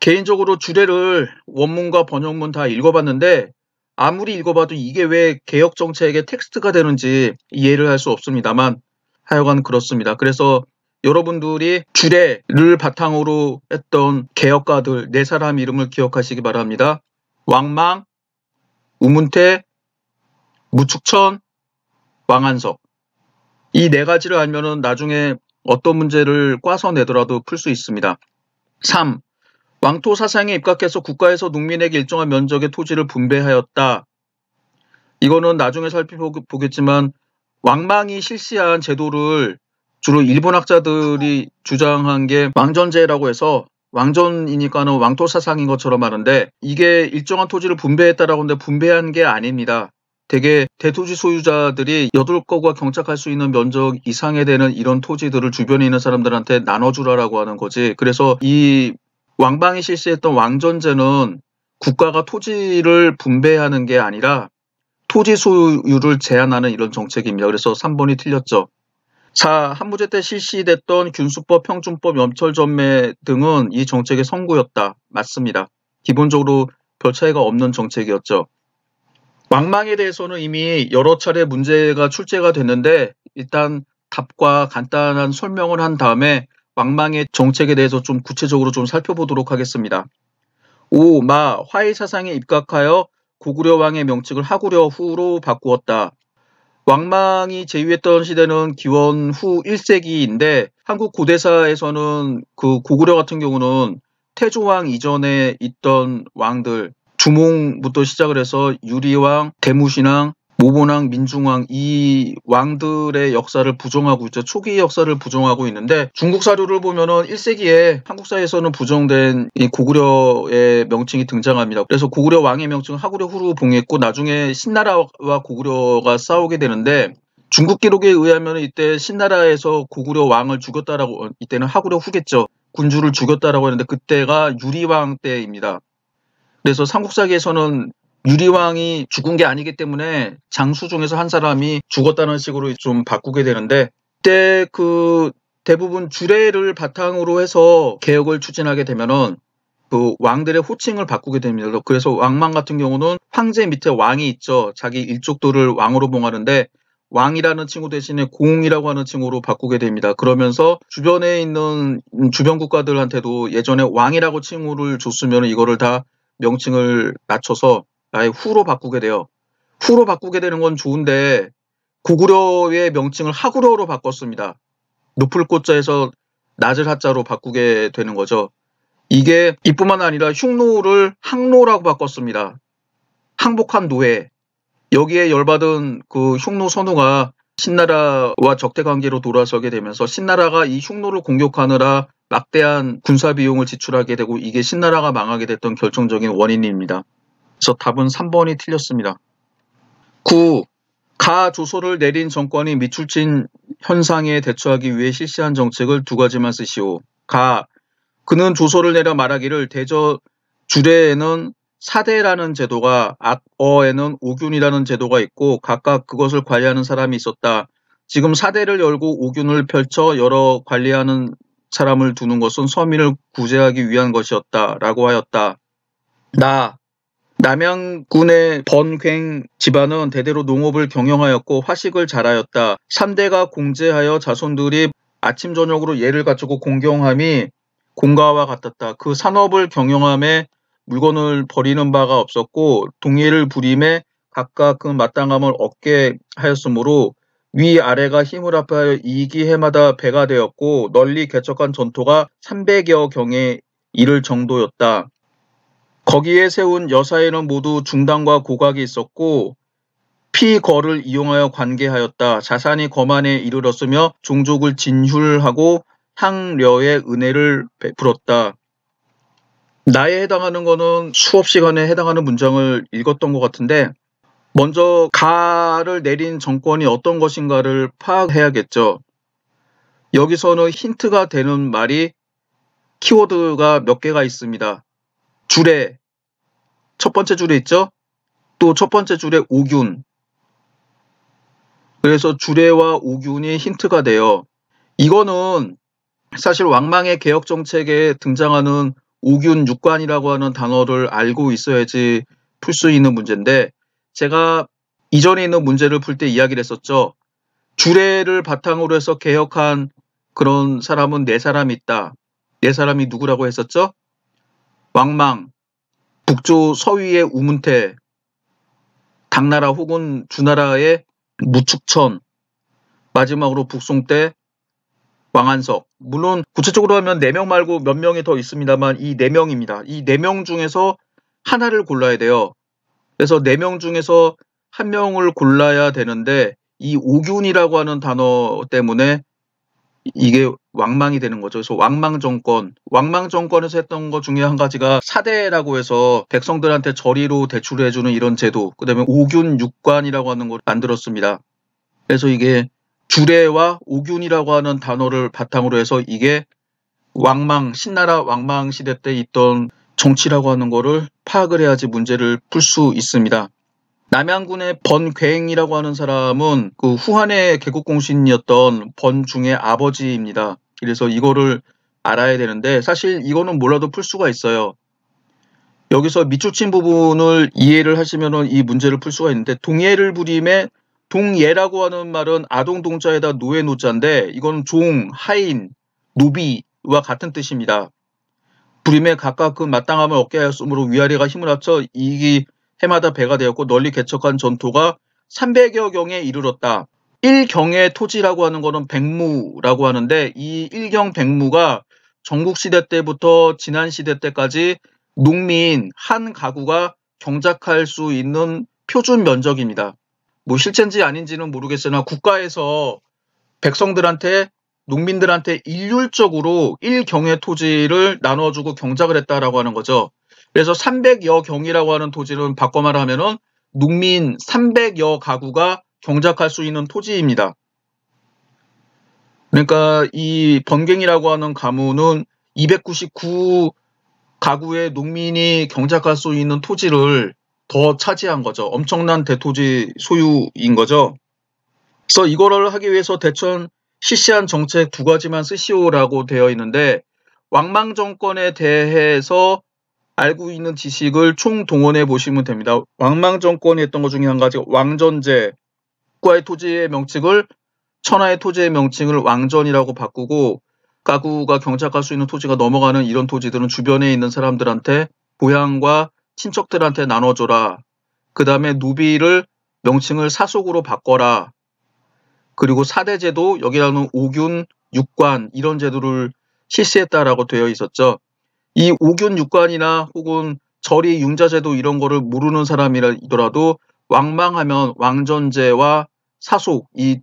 개인적으로 주례를 원문과 번역문 다 읽어봤는데 아무리 읽어봐도 이게 왜 개혁 정책의 텍스트가 되는지 이해를 할 수 없습니다만 하여간 그렇습니다. 그래서 여러분들이 주례를 바탕으로 했던 개혁가들 네 사람 이름을 기억하시기 바랍니다. 왕망, 우문태, 무축천, 왕한석. 이 네 가지를 알면 나중에 어떤 문제를 꽈서 내더라도 풀 수 있습니다. 3. 왕토 사상에 입각해서 국가에서 농민에게 일정한 면적의 토지를 분배하였다. 이거는 나중에 살펴보겠지만 왕망이 실시한 제도를 주로 일본 학자들이 주장한 게 왕전제라고 해서 왕전이니까는 왕토사상인 것처럼 하는데 이게 일정한 토지를 분배했다라고 하는데 분배한 게 아닙니다. 되게 대토지 소유자들이 8둘 거과 경착할 수 있는 면적 이상에 되는 이런 토지들을 주변에 있는 사람들한테 나눠주라라고 하는 거지. 그래서 이 왕방이 실시했던 왕전제는 국가가 토지를 분배하는 게 아니라 토지 소유를 제한하는 이런 정책입니다. 그래서 3번이 틀렸죠. 자, 한무제 때 실시됐던 균수법, 평준법, 염철전매 등은 이 정책의 선구였다. 맞습니다. 기본적으로 별 차이가 없는 정책이었죠. 왕망에 대해서는 이미 여러 차례 문제가 출제가 됐는데 일단 답과 간단한 설명을 한 다음에 왕망의 정책에 대해서 좀 구체적으로 좀 살펴보도록 하겠습니다. 5. 마 화해 사상에 입각하여 고구려 왕의 명칭을 하구려 후로 바꾸었다. 왕망이 제위했던 시대는 기원 후 1세기인데 한국 고대사에서는 그 고구려 같은 경우는 태조왕 이전에 있던 왕들 주몽부터 시작을 해서 유리왕, 대무신왕, 오본왕, 민중왕 이 왕들의 역사를 부정하고 있죠. 초기 역사를 부정하고 있는데 중국 사료를 보면은 1세기에 한국사에서는 부정된 이 고구려의 명칭이 등장합니다. 그래서 고구려 왕의 명칭은 하구려 후루 봉했고 나중에 신나라와 고구려가 싸우게 되는데 중국 기록에 의하면 이때 신나라에서 고구려 왕을 죽였다라고 이때는 하구려 후겠죠. 군주를 죽였다라고 하는데 그때가 유리왕 때입니다. 그래서 삼국사기에서는 유리왕이 죽은 게 아니기 때문에 장수 중에서 한 사람이 죽었다는 식으로 좀 바꾸게 되는데 그때 그 대부분 주례를 바탕으로 해서 개혁을 추진하게 되면은 그 왕들의 호칭을 바꾸게 됩니다. 그래서 왕망 같은 경우는 황제 밑에 왕이 있죠. 자기 일족도를 왕으로 봉하는데 왕이라는 칭호 대신에 공이라고 하는 칭호로 바꾸게 됩니다. 그러면서 주변에 있는 주변 국가들한테도 예전에 왕이라고 칭호를 줬으면 이거를 다 명칭을 낮춰서 아예 후로 바꾸게 돼요. 후로 바꾸게 되는 건 좋은데 고구려의 명칭을 하구려로 바꿨습니다. 높을 꽃자에서 낮을 하자로 바꾸게 되는 거죠. 이게 이뿐만 아니라 흉노를 항노라고 바꿨습니다. 항복한 노예. 여기에 열받은 그 흉노 선우가 신나라와 적대 관계로 돌아서게 되면서 신나라가 이 흉노를 공격하느라 막대한 군사 비용을 지출하게 되고 이게 신나라가 망하게 됐던 결정적인 원인입니다. 그래서 답은 3번이 틀렸습니다. 9. 가 조소를 내린 정권이 미출진 현상에 대처하기 위해 실시한 정책을 두 가지만 쓰시오. 가 그는 조소를 내려 말하기를 대저 주례에는 사대라는 제도가 악어에는 오균이라는 제도가 있고 각각 그것을 관리하는 사람이 있었다. 지금 사대를 열고 오균을 펼쳐 여러 관리하는 사람을 두는 것은 서민을 구제하기 위한 것이었다라고 하였다. 나 남양군의 번횡 집안은 대대로 농업을 경영하였고 화식을 잘하였다. 3대가 공제하여 자손들이 아침 저녁으로 예를 갖추고 공경함이 공가와 같았다. 그 산업을 경영함에 물건을 버리는 바가 없었고 동의를 부림에 각각 그 마땅함을 얻게 하였으므로 위아래가 힘을 합하여 이기 해마다 배가 되었고 널리 개척한 전토가 300여 경에 이를 정도였다. 거기에 세운 여사에는 모두 중당과 고각이 있었고 피거를 이용하여 관계하였다. 자산이 거만에 이르렀으며 종족을 진휼하고 향려의 은혜를 베풀었다. 나에 해당하는 거는 수업 시간에 해당하는 문장을 읽었던 것 같은데 먼저 가를 내린 정권이 어떤 것인가를 파악해야겠죠. 여기서는 힌트가 되는 말이 키워드가 몇 개가 있습니다. 줄에 첫 번째 줄에 있죠? 또 첫 번째 줄에 오균. 그래서 주례와 오균이 힌트가 돼요. 이거는 사실 왕망의 개혁 정책에 등장하는 오균 육관이라고 하는 단어를 알고 있어야지 풀 수 있는 문제인데 제가 이전에 있는 문제를 풀 때 이야기를 했었죠. 주례를 바탕으로 해서 개혁한 그런 사람은 네 사람이 있다. 네 사람이 누구라고 했었죠? 왕망, 북조 서위의 우문태, 당나라 혹은 주나라의 무축천, 마지막으로 북송 때 왕한석. 물론 구체적으로 하면 4명 말고 몇 명이 더 있습니다만 이 4명입니다. 이 4명 중에서 하나를 골라야 돼요. 그래서 4명 중에서 한 명을 골라야 되는데 이 오균이라고 하는 단어 때문에 이게 왕망이 되는 거죠. 그래서 왕망 정권, 왕망 정권에서 했던 것 중에 한 가지가 사대라고 해서 백성들한테 저리로 대출을 해주는 이런 제도, 그다음에 오균 육관이라고 하는 걸 만들었습니다. 그래서 이게 주례와 오균이라고 하는 단어를 바탕으로 해서 이게 왕망 신나라 왕망 시대 때 있던 정치라고 하는 거를 파악을 해야지 문제를 풀 수 있습니다. 남양군의 번괴행이라고 하는 사람은 그 후한의 개국공신이었던 번중의 아버지입니다. 그래서 이거를 알아야 되는데 사실 이거는 몰라도 풀 수가 있어요. 여기서 밑줄친 부분을 이해를 하시면 이 문제를 풀 수가 있는데 동예를 부림에 동예라고 하는 말은 아동 동자에다 노예 노자인데 이건 종, 하인, 노비와 같은 뜻입니다. 부림에 각각 그 마땅함을 얻게 하였으므로 위아래가 힘을 합쳐 이익이 해마다 배가 되었고 널리 개척한 전토가 300여 경에 이르렀다. 일경의 토지라고 하는 거는 백무라고 하는데 이일경 백무가 전국시대 때부터 지난시대 때까지 농민 한 가구가 경작할 수 있는 표준 면적입니다. 뭐 실체인지 아닌지는 모르겠으나 국가에서 백성들한테 농민들한테 일률적으로 1경의 토지를 나눠주고 경작을 했다라고 하는 거죠. 그래서 300여 경이라고 하는 토지는 바꿔 말하면은 농민 300여 가구가 경작할 수 있는 토지입니다. 그러니까 이 번갱이라고 하는 가문은 299 가구의 농민이 경작할 수 있는 토지를 더 차지한 거죠. 엄청난 대토지 소유인 거죠. 그래서 이거를 하기 위해서 대천 시시한 정책 두 가지만 쓰시오라고 되어 있는데 왕망 정권에 대해서 알고 있는 지식을 총 동원해 보시면 됩니다. 왕망 정권이 했던 것 중에 한 가지 왕전제, 국가의 토지의 명칭을 천하의 토지의 명칭을 왕전이라고 바꾸고 가구가 경작할 수 있는 토지가 넘어가는 이런 토지들은 주변에 있는 사람들한테 고향과 친척들한테 나눠줘라. 그 다음에 누비를 명칭을 사속으로 바꿔라. 그리고 사대제도 여기라는 오균, 육관 이런 제도를 실시했다라고 되어 있었죠. 이 오균 육관이나 혹은 절이 융자제도 이런 거를 모르는 사람이라도 왕망하면 왕전제와 사속, 이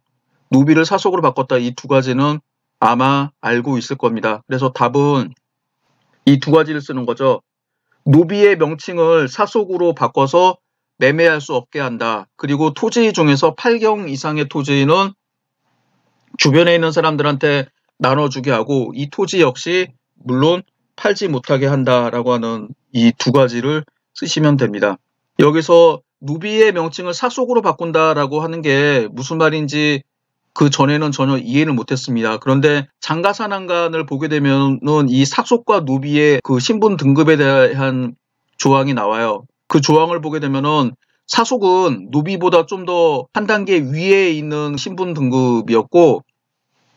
노비를 사속으로 바꿨다 이 두 가지는 아마 알고 있을 겁니다. 그래서 답은 이 두 가지를 쓰는 거죠. 노비의 명칭을 사속으로 바꿔서 매매할 수 없게 한다. 그리고 토지 중에서 8경 이상의 토지는 주변에 있는 사람들한테 나눠주게 하고 이 토지 역시 물론 팔지 못하게 한다라고 하는 이 두 가지를 쓰시면 됩니다. 여기서 누비의 명칭을 사속으로 바꾼다라고 하는 게 무슨 말인지 그 전에는 전혀 이해를 못했습니다. 그런데 장가사난간을 보게 되면은 이 사속과 누비의 그 신분 등급에 대한 조항이 나와요. 그 조항을 보게 되면은 사속은 누비보다 좀 더 한 단계 위에 있는 신분 등급이었고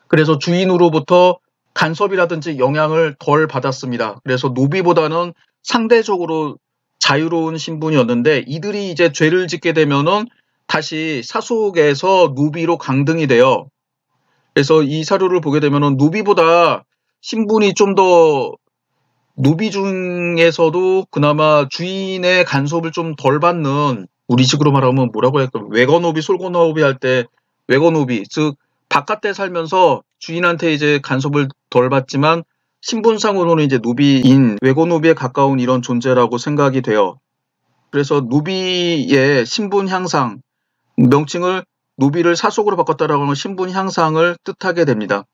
그래서 주인으로부터 간섭이라든지 영향을 덜 받았습니다. 그래서 노비보다는 상대적으로 자유로운 신분이었는데 이들이 이제 죄를 짓게 되면은 다시 사속에서 누비로 강등이 돼요. 그래서 이 사료를 보게 되면은 누비보다 신분이 좀 더 누비 중에서도 그나마 주인의 간섭을 좀 덜 받는 우리식으로 말하면 뭐라고 할까 외거노비솔거노비할 때외거노비즉 바깥에 살면서 주인한테 이제 간섭을 덜 받지만 신분상으로는 이제 누비인 외고 누비에 가까운 이런 존재라고 생각이 돼요. 그래서 누비의 신분 향상 명칭을 누비를 사속으로 바꿨다라고 하는 신분 향상을 뜻하게 됩니다.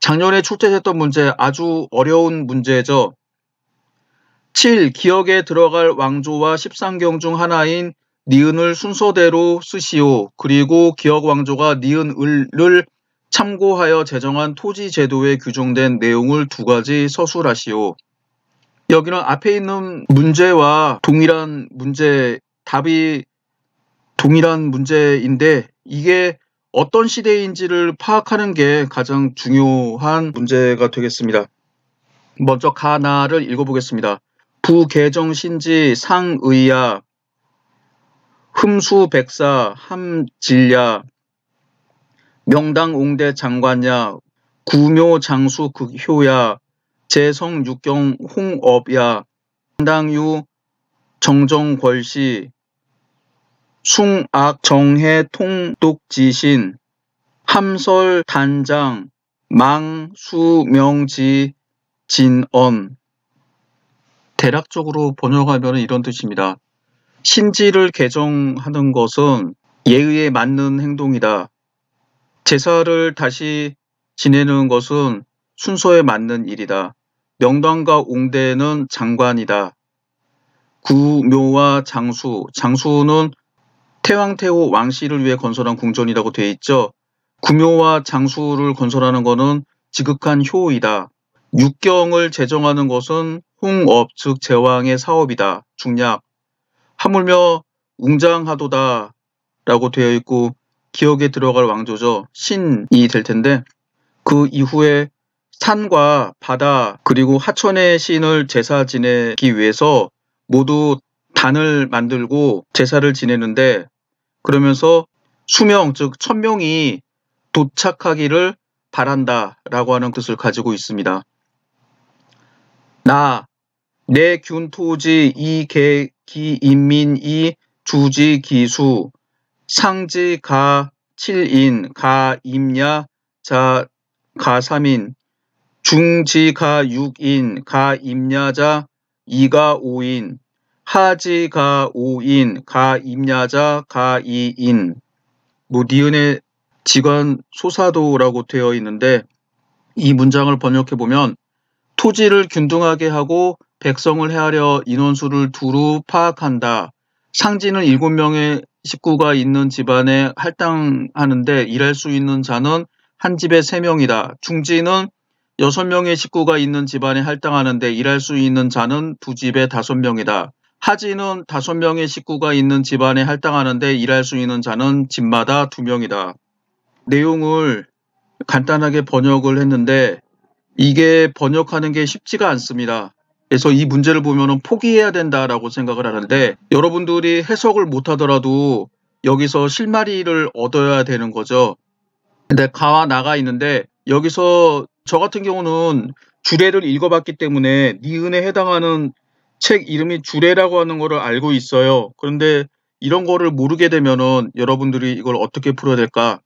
작년에 출제됐던 문제 아주 어려운 문제죠. 7. 기억에 들어갈 왕조와 13경 중 하나인 니은을 순서대로 쓰시오. 그리고 기억 왕조가 니은을 참고하여 제정한 토지 제도에 규정된 내용을 두 가지 서술하시오. 여기는 앞에 있는 문제와 동일한 문제, 답이 동일한 문제인데 이게 어떤 시대인지를 파악하는 게 가장 중요한 문제가 되겠습니다. 먼저 가나를 읽어보겠습니다. 부개정신지 상의야 흠수백사 함질야 명당 웅대 장관야 구묘 장수 극효야 재성 육경 홍업야 당유 정정궐시 숭악 정해 통독지신 함설 단장 망수명지 진언 대략적으로 번역하면 이런 뜻입니다. 신지를 개정하는 것은 예의에 맞는 행동이다. 제사를 다시 지내는 것은 순서에 맞는 일이다. 명당과 옹대는 장관이다. 구묘와 장수, 장수는 태왕태호 왕씨를 위해 건설한 궁전이라고 되어 있죠. 구묘와 장수를 건설하는 것은 지극한 효이다. 육경을 제정하는 것은 홍업 즉 제왕의 사업이다. 중략. 하물며 웅장하도다 라고 되어 있고 기억에 들어갈 왕조죠. 신이 될 텐데 그 이후에 산과 바다 그리고 하천의 신을 제사 지내기 위해서 모두 단을 만들고 제사를 지내는데 그러면서 수명 즉 천명이 도착하기를 바란다라고 하는 뜻을 가지고 있습니다. 나 내 균토지 이계기인민이 주지기수 상지 가 7인 가 임야 자가 3인 중지 가 6인 가 임야자 이가 5인 하지 가 5인 가 임야자 가 2인 뭐 니은의 직관 소사도라고 되어 있는데 이 문장을 번역해 보면 토지를 균등하게 하고 백성을 헤아려 인원수를 두루 파악한다. 상지는 7명의 식구가 있는 집안에 할당하는데 일할 수 있는 자는 한 집에 3명이다. 중지는 6명의 식구가 있는 집안에 할당하는데 일할 수 있는 자는 두 집에 5명이다. 하지는 5명의 식구가 있는 집안에 할당하는데 일할 수 있는 자는 집마다 2명이다. 내용을 간단하게 번역을 했는데 이게 번역하는 게 쉽지가 않습니다. 그래서 이 문제를 보면 포기해야 된다라고 생각을 하는데 여러분들이 해석을 못하더라도 여기서 실마리를 얻어야 되는 거죠. 근데 가와 나가 있는데 여기서 저 같은 경우는 주례를 읽어봤기 때문에 니은에 네 해당하는 책 이름이 주례라고 하는 거를 알고 있어요. 그런데 이런 거를 모르게 되면은 여러분들이 이걸 어떻게 풀어야 될까?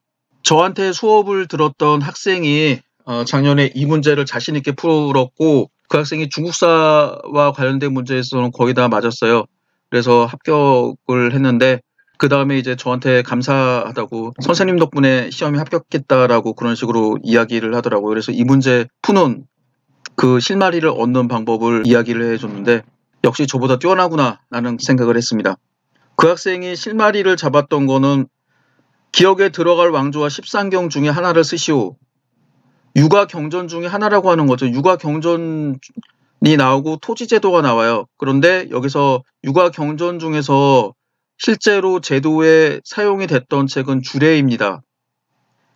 저한테 수업을 들었던 학생이 어, 작년에 이 문제를 자신 있게 풀었고 그 학생이 중국사와 관련된 문제에서는 거의 다 맞았어요. 그래서 합격을 했는데 그 다음에 이제 저한테 감사하다고 선생님 덕분에 시험에 합격했다라고 그런 식으로 이야기를 하더라고요. 그래서 이 문제 푸는 그 실마리를 얻는 방법을 이야기를 해줬는데 역시 저보다 뛰어나구나 라는 생각을 했습니다. 그 학생이 실마리를 잡았던 거는 기억에 들어갈 왕조와 십3경 중에 하나를 쓰시오 육아 경전 중에 하나라고 하는 거죠. 육아 경전이 나오고 토지 제도가 나와요. 그런데 여기서 육아 경전 중에서 실제로 제도에 사용이 됐던 책은 주례입니다.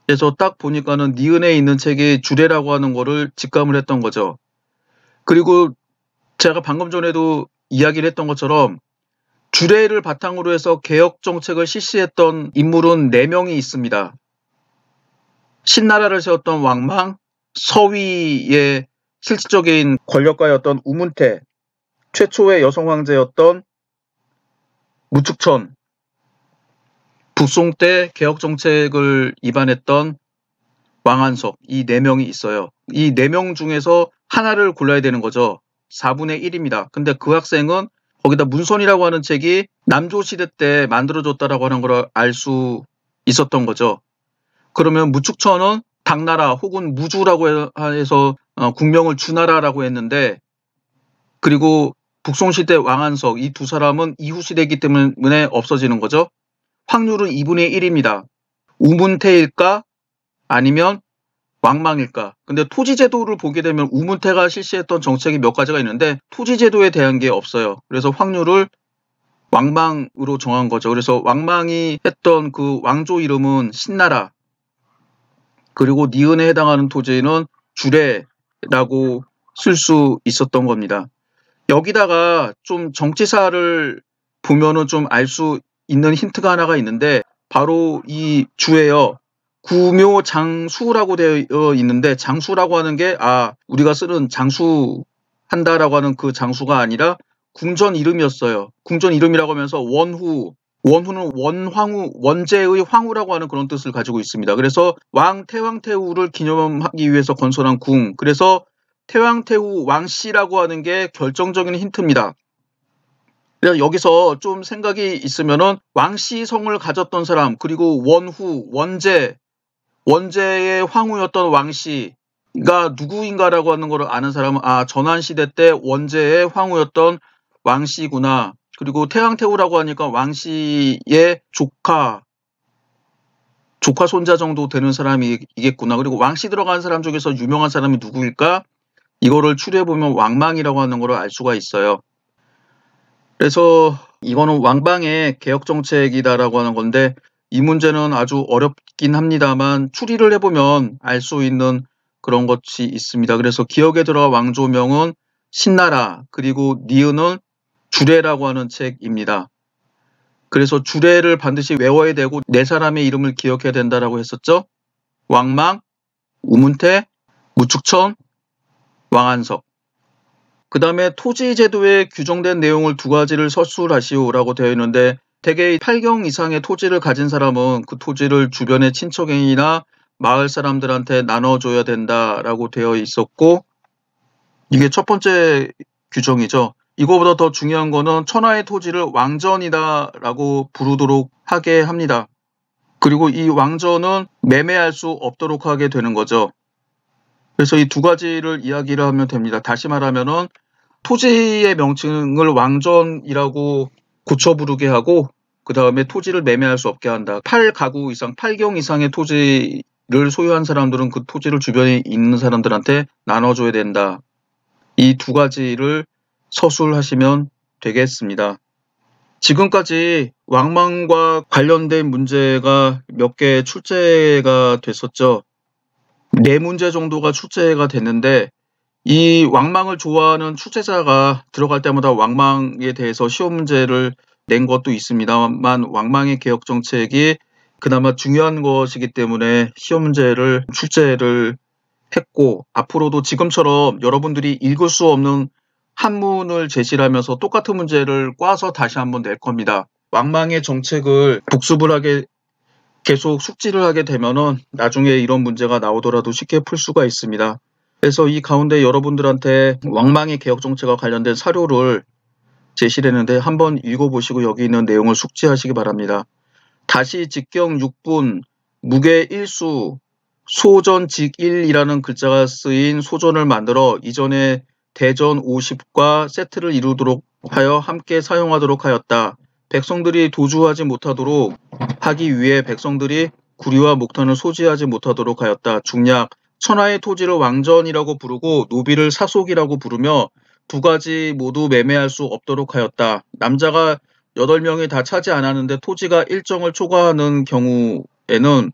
그래서 딱 보니까는 니은에 있는 책이 주례라고 하는 거를 직감을 했던 거죠. 그리고 제가 방금 전에도 이야기를 했던 것처럼 주례를 바탕으로 해서 개혁 정책을 실시했던 인물은 4명이 있습니다. 신나라를 세웠던 왕망, 서위의 실질적인 권력가였던 우문태, 최초의 여성 황제였던 무축천, 북송 때 개혁 정책을 입안했던 왕한석 이 네 명이 있어요. 이 네 명 중에서 하나를 골라야 되는 거죠. 4분의 1입니다. 근데 그 학생은 거기다 문선이라고 하는 책이 남조 시대 때 만들어졌다라고 하는 걸 알 수 있었던 거죠. 그러면 무축천은 당나라 혹은 무주라고 해서 어, 국명을 주나라라고 했는데 그리고 북송시대 왕한석 이 두 사람은 이후시대이기 때문에 없어지는 거죠. 확률은 2분의 1입니다. 우문태일까 아니면 왕망일까? 근데 토지제도를 보게 되면 우문태가 실시했던 정책이 몇 가지가 있는데 토지제도에 대한 게 없어요. 그래서 확률을 왕망으로 정한 거죠. 그래서 왕망이 했던 그 왕조 이름은 신나라, 그리고 니은에 해당하는 토지는 주례라고 쓸 수 있었던 겁니다. 여기다가 좀 정치사를 보면은 좀 알 수 있는 힌트가 하나가 있는데 바로 이 주예요. 구묘 장수라고 되어 있는데 장수라고 하는 게 아 우리가 쓰는 장수 한다라고 하는 그 장수가 아니라 궁전 이름이었어요. 궁전 이름이라고 하면서 원후 원후는 원황후, 원제의 황후라고 하는 그런 뜻을 가지고 있습니다. 그래서 왕 태왕태후를 기념하기 위해서 건설한 궁. 그래서 태왕태후 왕씨라고 하는 게 결정적인 힌트입니다. 여기서 좀 생각이 있으면은 왕씨 성을 가졌던 사람 그리고 원후 원제 원제의 황후였던 왕씨가 누구인가라고 하는 걸 아는 사람은 아 전환 시대 때 원제의 황후였던 왕씨구나 그리고 태양태후라고 하니까 왕씨의 조카 조카 손자 정도 되는 사람이겠구나. 그리고 왕씨 들어간 사람 중에서 유명한 사람이 누구일까? 이거를 추리해보면 왕망이라고 하는 걸 알 수가 있어요. 그래서 이거는 왕방의 개혁정책이다라고 하는 건데 이 문제는 아주 어렵긴 합니다만 추리를 해보면 알 수 있는 그런 것이 있습니다. 그래서 기억에 들어 왕조명은 신나라 그리고 니은은 주례라고 하는 책입니다. 그래서 주례를 반드시 외워야 되고 네 사람의 이름을 기억해야 된다라고 했었죠. 왕망, 우문태, 무축천, 왕한석. 그 다음에 토지제도에 규정된 내용을 두 가지를 서술하시오라고 되어 있는데 대개 8경 이상의 토지를 가진 사람은 그 토지를 주변의 친척인이나 마을 사람들한테 나눠줘야 된다라고 되어 있었고 이게 첫 번째 규정이죠. 이거보다 더 중요한 거는 천하의 토지를 왕전이다라고 부르도록 하게 합니다. 그리고 이 왕전은 매매할 수 없도록 하게 되는 거죠. 그래서 이 두 가지를 이야기를 하면 됩니다. 다시 말하면은 토지의 명칭을 왕전이라고 고쳐 부르게 하고 그 다음에 토지를 매매할 수 없게 한다. 8가구 이상, 8경 이상의 토지를 소유한 사람들은 그 토지를 주변에 있는 사람들한테 나눠줘야 된다. 이 두 가지를 서술하시면 되겠습니다. 지금까지 왕망과 관련된 문제가 몇 개 출제가 됐었죠. 네 문제 정도가 출제가 됐는데 이 왕망을 좋아하는 출제자가 들어갈 때마다 왕망에 대해서 시험 문제를 낸 것도 있습니다만 왕망의 개혁 정책이 그나마 중요한 것이기 때문에 시험 문제를 출제를 했고 앞으로도 지금처럼 여러분들이 읽을 수 없는 한문을 제시하면서 똑같은 문제를 꽈서 다시 한번 낼 겁니다. 왕망의 정책을 복습을 하게 계속 숙지를 하게 되면은 나중에 이런 문제가 나오더라도 쉽게 풀 수가 있습니다. 그래서 이 가운데 여러분들한테 왕망의 개혁 정책과 관련된 사료를 제시했는데 를 한번 읽어보시고 여기 있는 내용을 숙지하시기 바랍니다. 다시 직경 6분 무게 1수 소전 직일이라는 글자가 쓰인 소전을 만들어 이전에 대전 50과 세트를 이루도록 하여 함께 사용하도록 하였다. 백성들이 도주하지 못하도록 하기 위해 백성들이 구리와 목탄을 소지하지 못하도록 하였다. 중략 천하의 토지를 왕전이라고 부르고 노비를 사속이라고 부르며 두 가지 모두 매매할 수 없도록 하였다. 남자가 8명이 다 차지 않았는데 토지가 일정을 초과하는 경우에는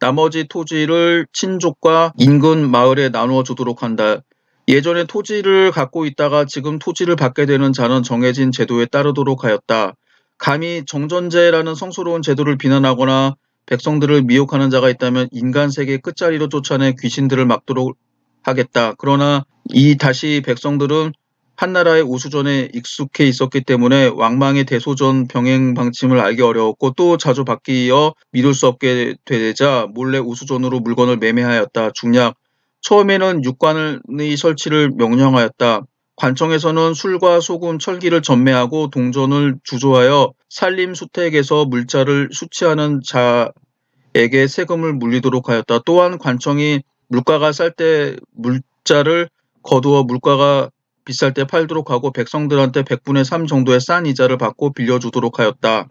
나머지 토지를 친족과 인근 마을에 나누어 주도록 한다. 예전에 토지를 갖고 있다가 지금 토지를 받게 되는 자는 정해진 제도에 따르도록 하였다. 감히 정전제라는 성스러운 제도를 비난하거나 백성들을 미혹하는 자가 있다면 인간 세계 끝자리로 쫓아내 귀신들을 막도록 하겠다. 그러나 이 다시 백성들은 한나라의 우수전에 익숙해 있었기 때문에 왕망의 대소전 병행 방침을 알기 어려웠고 또 자주 바뀌어 믿을 수 없게 되자 몰래 우수전으로 물건을 매매하였다. 중략 처음에는 육관의 설치를 명령하였다. 관청에서는 술과 소금, 철기를 전매하고 동전을 주조하여 산림수택에서 물자를 수취하는 자에게 세금을 물리도록 하였다. 또한 관청이 물가가 쌀 때 물자를 거두어 물가가 비쌀 때 팔도록 하고 백성들한테 100분의 3 정도의 싼 이자를 받고 빌려주도록 하였다.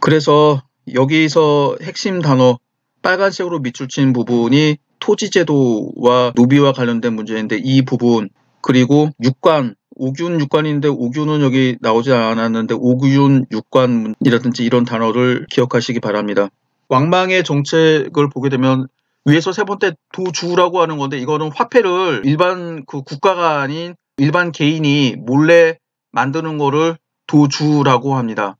그래서 여기서 핵심 단어 빨간색으로 밑줄 친 부분이 토지제도와 노비와 관련된 문제인데 이 부분 그리고 육관 오균 육관인데 오균은 여기 나오지 않았는데 오균 육관이라든지 이런 단어를 기억하시기 바랍니다. 왕망의 정책을 보게 되면 위에서 세 번째 도주라고 하는 건데 이거는 화폐를 일반 그 국가가 아닌 일반 개인이 몰래 만드는 거를 도주라고 합니다.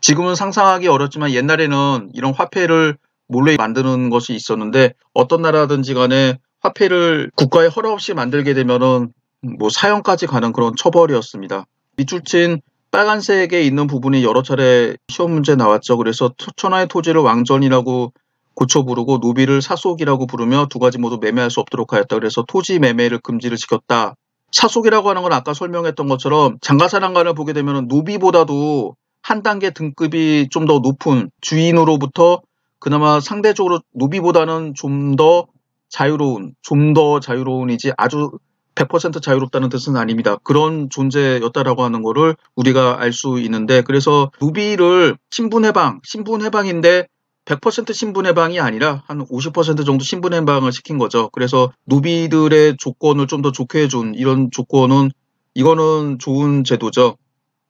지금은 상상하기 어렵지만 옛날에는 이런 화폐를 몰래 만드는 것이 있었는데 어떤 나라든지 간에 화폐를 국가의 허락 없이 만들게 되면은 뭐 사형까지 가는 그런 처벌이었습니다. 밑줄 친 빨간색에 있는 부분이 여러 차례 시험 문제 나왔죠. 그래서 천하의 토지를 왕전이라고 고쳐 부르고 노비를 사속이라고 부르며 두 가지 모두 매매할 수 없도록 하였다. 그래서 토지 매매를 금지를 시켰다. 사속이라고 하는 건 아까 설명했던 것처럼 장가사랑가를 보게 되면 노비보다도 한 단계 등급이 좀 더 높은 주인으로부터 그나마 상대적으로 누비보다는 좀 더 자유로운, 좀 더 자유로운이지 아주 100% 자유롭다는 뜻은 아닙니다. 그런 존재였다라고 하는 거를 우리가 알 수 있는데 그래서 누비를 신분 해방, 신분 해방인데 100% 신분 해방이 아니라 한 50% 정도 신분 해방을 시킨 거죠. 그래서 누비들의 조건을 좀 더 좋게 해준 이런 조건은 이거는 좋은 제도죠.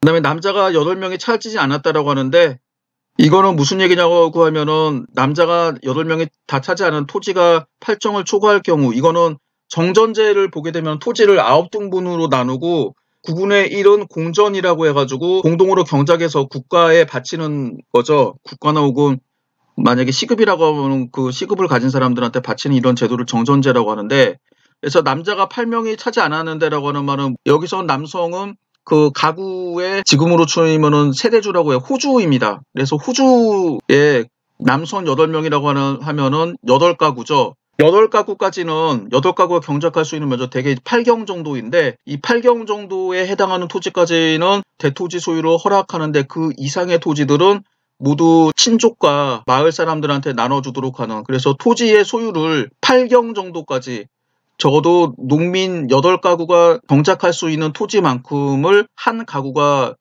그다음에 남자가 8명이 차지지 않았다라고 하는데 이거는 무슨 얘기냐고 하면은 남자가 8명이 다 차지하는 토지가 8정을 초과할 경우 이거는 정전제를 보게 되면 토지를 9등분으로 나누고 9분의 1은 공전이라고 해가지고 공동으로 경작해서 국가에 바치는 거죠. 국가나 혹은 만약에 시급이라고 하면 그 시급을 가진 사람들한테 바치는 이런 제도를 정전제라고 하는데 그래서 남자가 8명이 차지 않았는데라고 하는 말은 여기서 남성은 그 가구의 지금으로 치면은 세대주라고 해요. 호주입니다. 그래서 호주의 남성 8명이라고 하는, 하면은 8가구죠. 8가구까지는 8가구가 경작할 수 있는 면적 대개 8경 정도인데 이 8경 정도에 해당하는 토지까지는 대토지 소유로 허락하는데 그 이상의 토지들은 모두 친족과 마을 사람들한테 나눠주도록 하는 그래서 토지의 소유를 8경 정도까지 적어도 농민 8가구가 정착할 수 있는 토지만큼을 한 가구가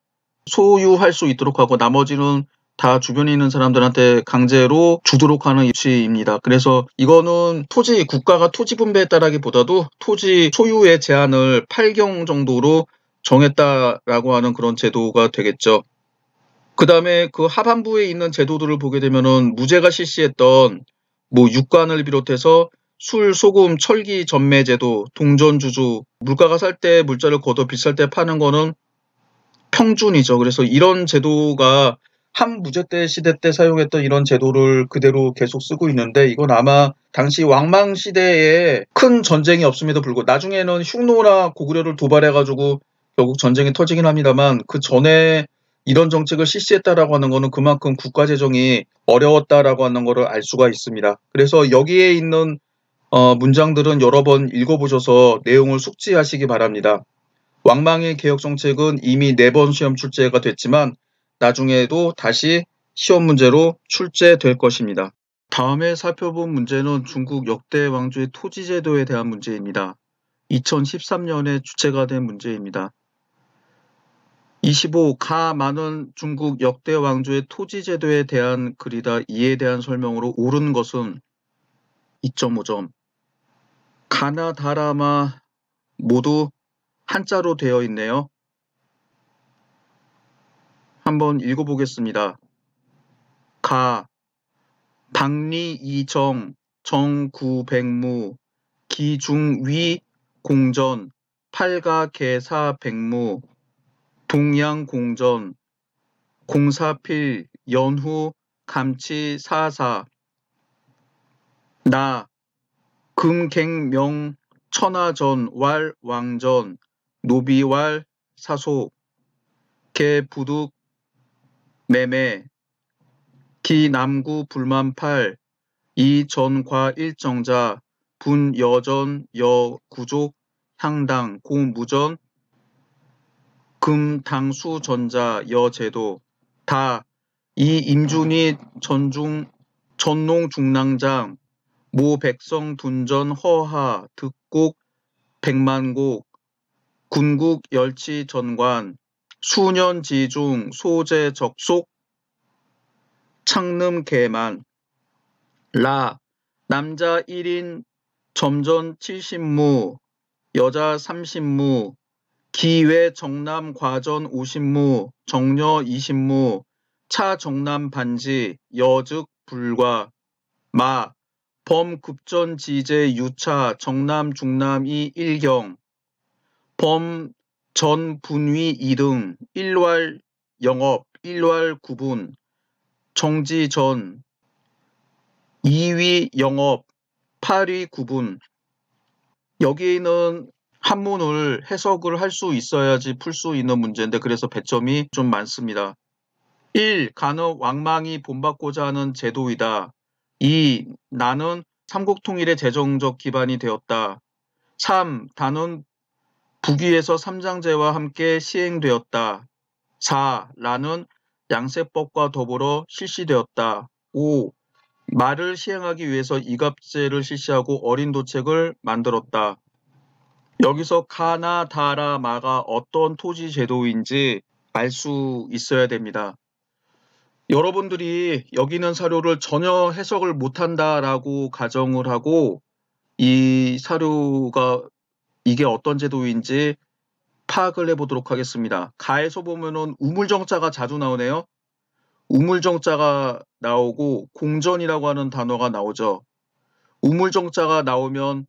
소유할 수 있도록 하고 나머지는 다 주변에 있는 사람들한테 강제로 주도록 하는 입시입니다. 그래서 이거는 토지 국가가 토지 분배에 따라기보다도 토지 소유의 제한을 8경 정도로 정했다라고 하는 그런 제도가 되겠죠. 그 다음에 그 하반부에 있는 제도들을 보게 되면은 무죄가 실시했던 뭐 육관을 비롯해서 술, 소금, 철기, 전매제도, 동전주주, 물가가 살 때 물자를 걷어 비쌀 때 파는 거는 평준이죠. 그래서 이런 제도가 한 무제 때 시대 때 사용했던 이런 제도를 그대로 계속 쓰고 있는데 이건 아마 당시 왕망 시대에 큰 전쟁이 없음에도 불구하고 나중에는 흉노나 고구려를 도발해가지고 결국 전쟁이 터지긴 합니다만 그 전에 이런 정책을 실시했다라고 하는 것은 그만큼 국가 재정이 어려웠다라고 하는 것을 알 수가 있습니다. 그래서 여기에 있는 어, 문장들은 여러 번 읽어보셔서 내용을 숙지하시기 바랍니다. 왕망의 개혁 정책은 이미 네 번 시험 출제가 됐지만 나중에도 다시 시험 문제로 출제될 것입니다. 다음에 살펴본 문제는 중국 역대 왕조의 토지 제도에 대한 문제입니다. 2013년에 주체가 된 문제입니다. 25. 가 만원 중국 역대 왕조의 토지 제도에 대한 글이다. 이에 대한 설명으로 옳은 것은 2.5점. 가나 다라마 모두 한자로 되어 있네요. 한번 읽어보겠습니다. 가, 박리이정, 정구백무, 기중위 공전, 팔가계사백무 동양공전, 공사필, 연후, 감치사사, 나, 금갱명 천하전 왈 왕전 노비왈 사소 개부득 매매 기남구 불만팔 이전과 일정자 분여전 여구족 향당 고무전 금당수전자 여제도 다 이 임준이 전중 전농 중랑장 모 백성 분전 허하 득곡 백만곡 군국 열치 전관 수년 지중 소재 적속 창름 개만 라 남자 1인 점전 70무 여자 30무 기외 정남 과전 50무 정녀 20무 차 정남 반지 여즉 불과 마 범급전 지재유차 정남 중남이 1경 범 전 분위 2등 1월 영업 1월 구분 정지 전 2위 영업 8위 구분 여기는 한문을 해석을 할 수 있어야지 풀 수 있는 문제인데 그래서 배점이 좀 많습니다. 1. 간호 왕망이 본받고자 하는 제도이다. 2. 나는 삼국통일의 재정적 기반이 되었다. 3. 단원 북위에서 삼장제와 함께 시행되었다. 4. 라는 양세법과 더불어 실시되었다. 5. 말을 시행하기 위해서 이갑제를 실시하고 어린 도책을 만들었다. 여기서 가나 다라 마가 어떤 토지 제도인지 알 수 있어야 됩니다. 여러분들이 여기는 사료를 전혀 해석을 못한다라고 가정을 하고 이 사료가 이게 어떤 제도인지 파악을 해보도록 하겠습니다. 가에서 보면 우물정자가 자주 나오네요. 우물정자가 나오고 공전이라고 하는 단어가 나오죠. 우물정자가 나오면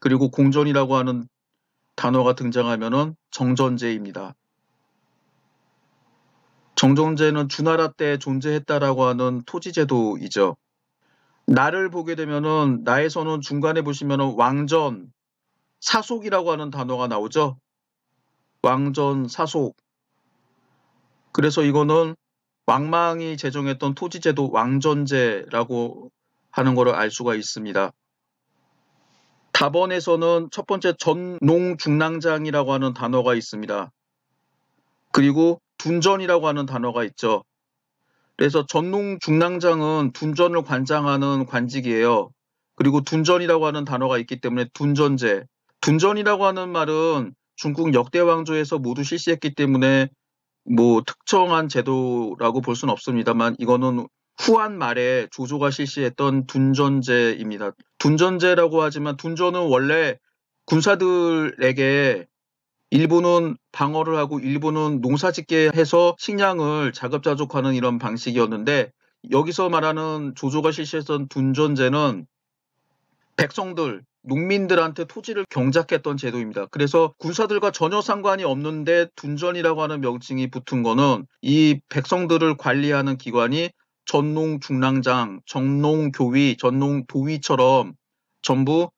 그리고 공전이라고 하는 단어가 등장하면 정전제입니다. 정종제는 주나라 때 존재했다라고 하는 토지제도이죠. 나를 보게 되면은 나에서는 중간에 보시면은 왕전, 사속이라고 하는 단어가 나오죠. 왕전, 사속. 그래서 이거는 왕망이 제정했던 토지제도 왕전제라고 하는 것을 알 수가 있습니다. 답원에서는 첫 번째 전농중랑장이라고 하는 단어가 있습니다. 그리고 둔전이라고 하는 단어가 있죠. 그래서 전농 중랑장은 둔전을 관장하는 관직이에요. 그리고 둔전이라고 하는 단어가 있기 때문에 둔전제. 둔전이라고 하는 말은 중국 역대 왕조에서 모두 실시했기 때문에 뭐 특정한 제도라고 볼 수는 없습니다만 이거는 후한 말에 조조가 실시했던 둔전제입니다. 둔전제라고 하지만 둔전은 원래 군사들에게 일부는 방어를 하고 일부는 농사짓게 해서 식량을 자급자족하는 이런 방식이었는데 여기서 말하는 조조가 실시했던 둔전제는 백성들 농민들한테 토지를 경작했던 제도입니다. 그래서 군사들과 전혀 상관이 없는데 둔전이라고 하는 명칭이 붙은 거는 이 백성들을 관리하는 기관이 전농 중랑장, 전농 교위, 전농 도위처럼 전부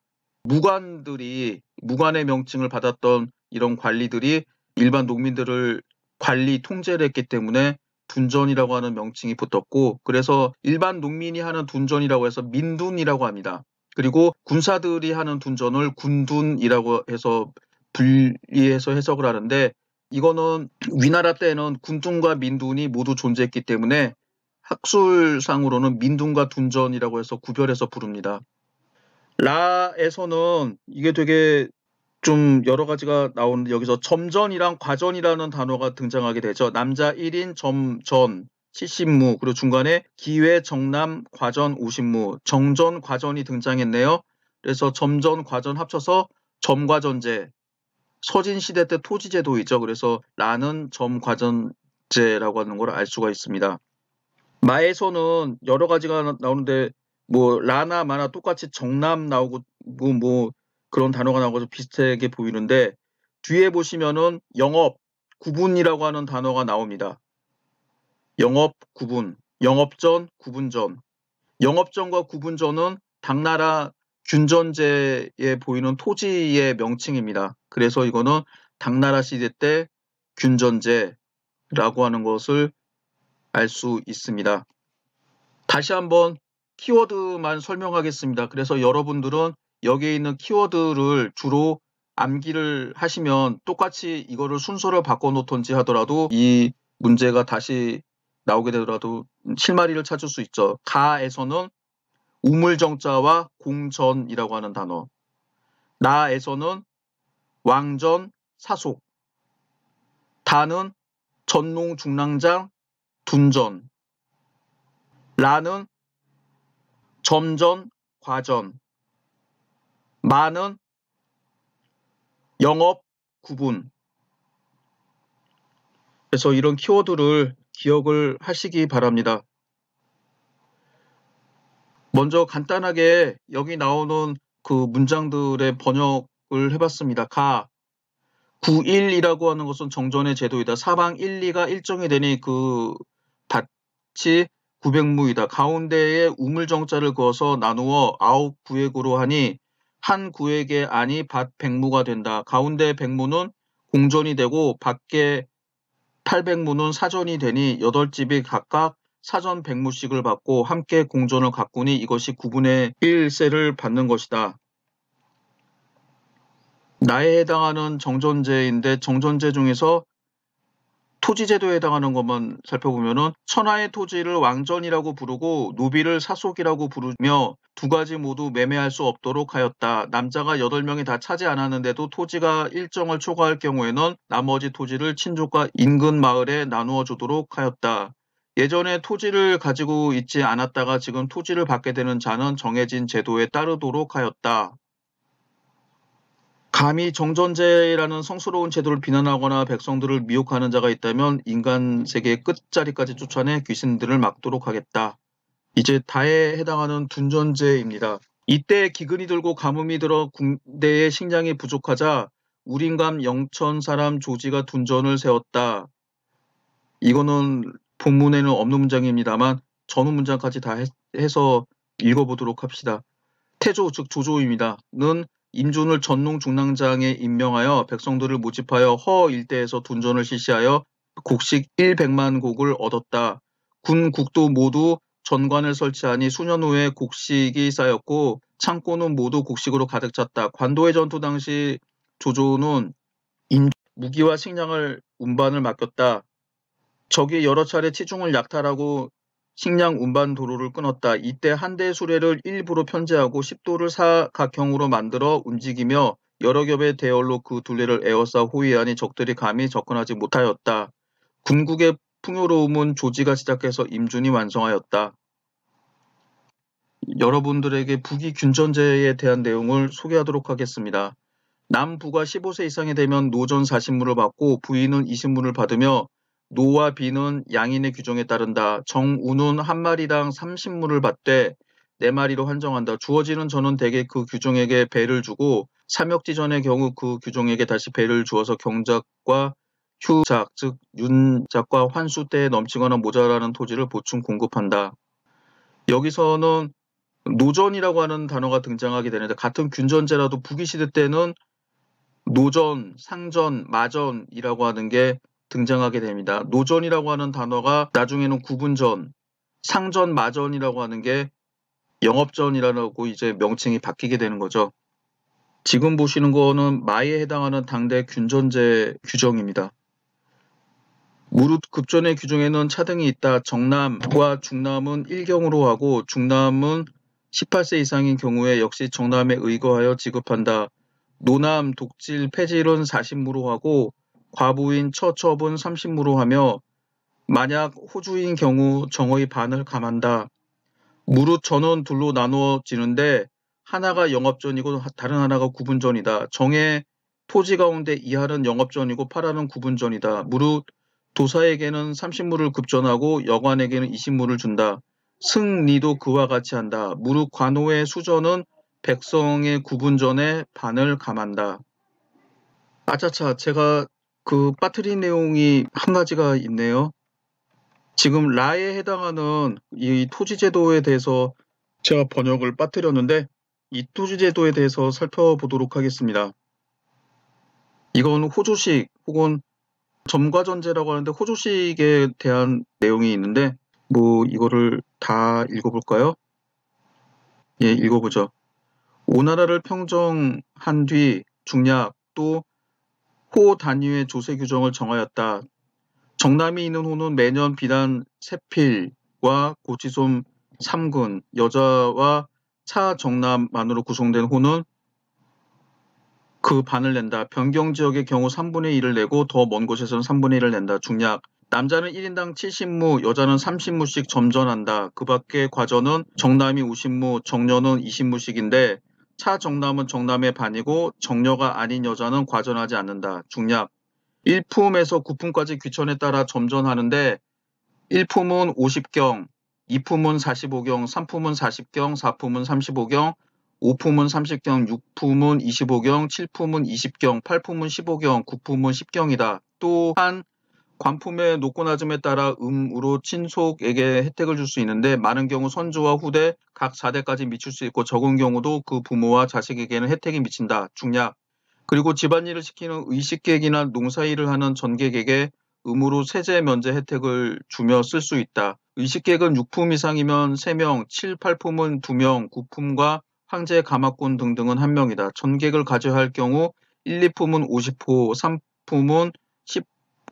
무관들이 무관의 명칭을 받았던 이런 관리들이 일반 농민들을 관리 통제를 했기 때문에 둔전이라고 하는 명칭이 붙었고 그래서 일반 농민이 하는 둔전이라고 해서 민둔이라고 합니다. 그리고 군사들이 하는 둔전을 군둔이라고 해서 분리해서 해석을 하는데 이거는 위나라 때는 군둔과 민둔이 모두 존재했기 때문에 학술상으로는 민둔과 둔전이라고 해서 구별해서 부릅니다. 라에서는 이게 되게 좀 여러 가지가 나오는데 여기서 점전이랑 과전이라는 단어가 등장하게 되죠. 남자 1인 점전 70무 그리고 중간에 기회 정남 과전 50무 정전 과전이 등장했네요. 그래서 점전 과전 합쳐서 점과전제 서진 시대 때 토지제도 있죠. 그래서 라는 점과전제라고 하는 걸 알 수가 있습니다. 마에서는 여러 가지가 나오는데 뭐 라나 마나 똑같이 정남 나오고 뭐, 뭐 그런 단어가 나오고 비슷하게 보이는데 뒤에 보시면은 영업 구분이라고 하는 단어가 나옵니다. 영업 구분, 영업전, 구분전. 영업전과 구분전은 당나라 균전제에 보이는 토지의 명칭입니다. 그래서 이거는 당나라 시대 때 균전제라고 하는 것을 알 수 있습니다. 다시 한번 키워드만 설명하겠습니다. 그래서 여러분들은 여기에 있는 키워드를 주로 암기를 하시면 똑같이 이거를 순서를 바꿔놓던지 하더라도 이 문제가 다시 나오게 되더라도 실마리를 찾을 수 있죠. 가에서는 우물정자와 공전이라고 하는 단어. 나에서는 왕전, 사속. 다는 전농, 중랑장, 둔전. 라는 점전, 과전. 많은 영업 구분. 그래서 이런 키워드를 기억을 하시기 바랍니다. 먼저 간단하게 여기 나오는 그 문장들의 번역을 해봤습니다. 가 91이라고 하는 것은 정전의 제도이다. 사방 1, 2가 일정이 되니 그 밭이 900무이다. 가운데에 우물정자를 그어서 나누어 9, 홉 구획으로 하니 한 구에게 아니 밭 백무가 된다. 가운데 백무는 공전이 되고 밖에 800무는 사전이 되니 여덟 집이 각각 사전 백무씩을 받고 함께 공전을 가꾸니 이것이 9분의 1세를 받는 것이다. 나에 해당하는 정전제인데 정전제 중에서 토지제도에 해당하는 것만 살펴보면은 천하의 토지를 왕전이라고 부르고 노비를 사속이라고 부르며 두 가지 모두 매매할 수 없도록 하였다. 남자가 8명이 다 차지 않았는데도 토지가 일정을 초과할 경우에는 나머지 토지를 친족과 인근 마을에 나누어 주도록 하였다. 예전에 토지를 가지고 있지 않았다가 지금 토지를 받게 되는 자는 정해진 제도에 따르도록 하였다. 감히 정전제라는 성스러운 제도를 비난하거나 백성들을 미혹하는 자가 있다면 인간 세계의 끝자리까지 쫓아내 귀신들을 막도록 하겠다. 이제 다에 해당하는 둔전제입니다. 이때 기근이 들고 가뭄이 들어 군대의 식량이 부족하자 우린감 영천 사람 조지가 둔전을 세웠다. 이거는 본문에는 없는 문장입니다만 전후 문장까지 다 해서 읽어보도록 합시다. 태조 즉 조조입니다.는 임준을 전농 중랑장에 임명하여 백성들을 모집하여 허 일대에서 둔전을 실시하여 곡식 100만 곡을 얻었다. 군 국도 모두 전관을 설치하니 수년 후에 곡식이 쌓였고 창고는 모두 곡식으로 가득 찼다. 관도의 전투 당시 조조는 무기와 식량을 운반을 맡겼다. 적이 여러 차례 치중을 약탈하고 식량 운반 도로를 끊었다. 이때 한대의 수레를 일부로 편제하고 10도를 사각형으로 만들어 움직이며 여러 겹의 대열로 그 둘레를 에워싸 호위하니 적들이 감히 접근하지 못하였다. 군국의 풍요로움은 조지가 시작해서 임준이 완성하였다. 여러분들에게 북이 균전제에 대한 내용을 소개하도록 하겠습니다. 남부가 15세 이상이 되면 노전 4 0문을 받고 부인은 2 0문을 받으며 노와 비는 양인의 규정에 따른다. 정우는 한 마리당 3 0물을 받되 네 마리로 환정한다. 주어지는 저는 대개 그 규정에게 배를 주고 삼역지전의 경우 그 규정에게 다시 배를 주어서 경작과 휴작 즉 윤작과 환수 때에 넘치거나 모자라는 토지를 보충 공급한다. 여기서는 노전이라고 하는 단어가 등장하게 되는데 같은 균전제라도 북이시대 때는 노전, 상전, 마전이라고 하는 게 등장하게 됩니다. 노전이라고 하는 단어가 나중에는 구분전, 상전, 마전이라고 하는 게 영업전이라고 이제 명칭이 바뀌게 되는 거죠. 지금 보시는 거는 마에 해당하는 당대 균전제 규정입니다. 무릇 급전의 규정에는 차등이 있다. 정남과 중남은 1경으로 하고 중남은 18세 이상인 경우에 역시 정남에 의거하여 지급한다. 노남, 독질, 폐질은 4 0으로 하고 과부인 처처분 삼십무로 하며 만약 호주인 경우 정의 반을 감한다. 무릇 전원 둘로 나누어지는데 하나가 영업전이고 다른 하나가 구분전이다. 정의 토지 가운데 이하는 영업전이고 파라는 구분전이다. 무릇 도사에게는 30무를 급전하고 여관에게는 20무를 준다. 승리도 그와 같이 한다. 무릇 관호의 수전은 백성의 구분전에 반을 감한다. 아차차 제가 그 빠뜨린 내용이 한 가지가 있네요. 지금 라에 해당하는 이 토지제도에 대해서 제가 번역을 빠뜨렸는데 이 토지제도에 대해서 살펴보도록 하겠습니다. 이건 호주식 혹은 점과전제라고 하는데 호주식에 대한 내용이 있는데 뭐 이거를 다 읽어볼까요? 예, 읽어보죠. 오나라를 평정한 뒤 중략 또호 단위의 조세 규정을 정하였다. 정남이 있는 호는 매년 비단 세필과 고지솜 3군, 여자와 차정남만으로 구성된 호는 그 반을 낸다. 변경 지역의 경우 3분의 1을 내고 더 먼 곳에서는 3분의 1을 낸다. 중략. 남자는 1인당 70무, 여자는 30무씩 점전한다. 그 밖에 과전은 정남이 50무, 정년은 20무씩인데 차 정남은 정남의 반이고 정녀가 아닌 여자는 과전하지 않는다. 중략. 1품에서 9품까지 귀천에 따라 점전하는데 1품은 50경, 2품은 45경, 3품은 40경, 4품은 35경, 5품은 30경, 6품은 25경, 7품은 20경, 8품은 15경, 9품은 10경이다. 또한 관품의 높고낮음에 따라 음으로 친속에게 혜택을 줄 수 있는데 많은 경우 선조와 후대 각4대까지 미칠 수 있고 적은 경우도 그 부모와 자식에게는 혜택이 미친다. 중략. 그리고 집안일을 시키는 의식객이나 농사일을 하는 전객에게 음으로 세제 면제 혜택을 주며 쓸 수 있다. 의식객은 6품 이상이면 3명, 7, 8품은 2명, 9품과 황제, 가마꾼 등등은 1명이다. 전객을 가져야 할 경우 1, 2품은 50호, 3품은 10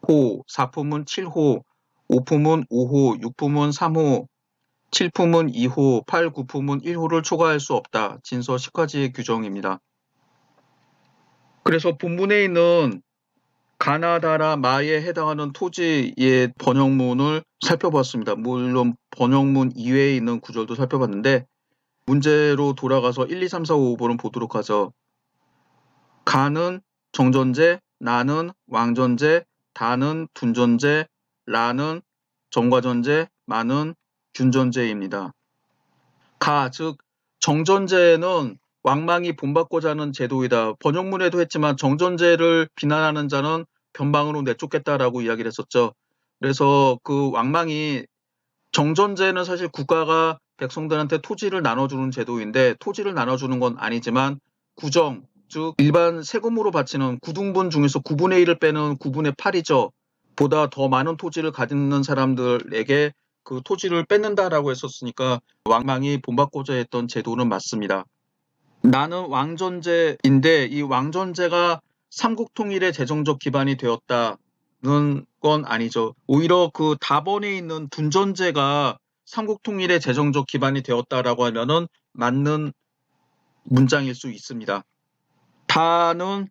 4호, 4품은 7호, 5품은 5호, 6품은 3호, 7품은 2호, 8, 9품은 1호를 초과할 수 없다. 진서 10가지의 규정입니다. 그래서 본문에 있는 가나다라 마에 해당하는 토지의 번역문을 살펴봤습니다. 물론 번역문 이외에 있는 구절도 살펴봤는데 문제로 돌아가서 1, 2, 3, 4, 5, 5번은 보도록 하죠. 가는 정전제, 나는 왕전제, 다는 분존재, 라는 정과존재, 마는 균존재입니다. 가, 즉 정존재는 왕망이 본받고자 하는 제도이다. 번역문에도 했지만 정존재를 비난하는 자는 변방으로 내쫓겠다라고 이야기를 했었죠. 그래서 그 왕망이 정전제는 사실 국가가 백성들한테 토지를 나눠주는 제도인데 토지를 나눠주는 건 아니지만 구정, 즉 일반 세금으로 바치는 구등분 중에서 9분의 1을 빼는 9분의 8이죠. 보다 더 많은 토지를 가지는 사람들에게 그 토지를 뺏는다라고 했었으니까 왕망이 본받고자 했던 제도는 맞습니다. 나는 왕전제인데 이 왕전제가 삼국통일의 재정적 기반이 되었다는 건 아니죠. 오히려 그답원에 있는 둔전제가 삼국통일의 재정적 기반이 되었다라고 하면은 맞는 문장일 수 있습니다. 다는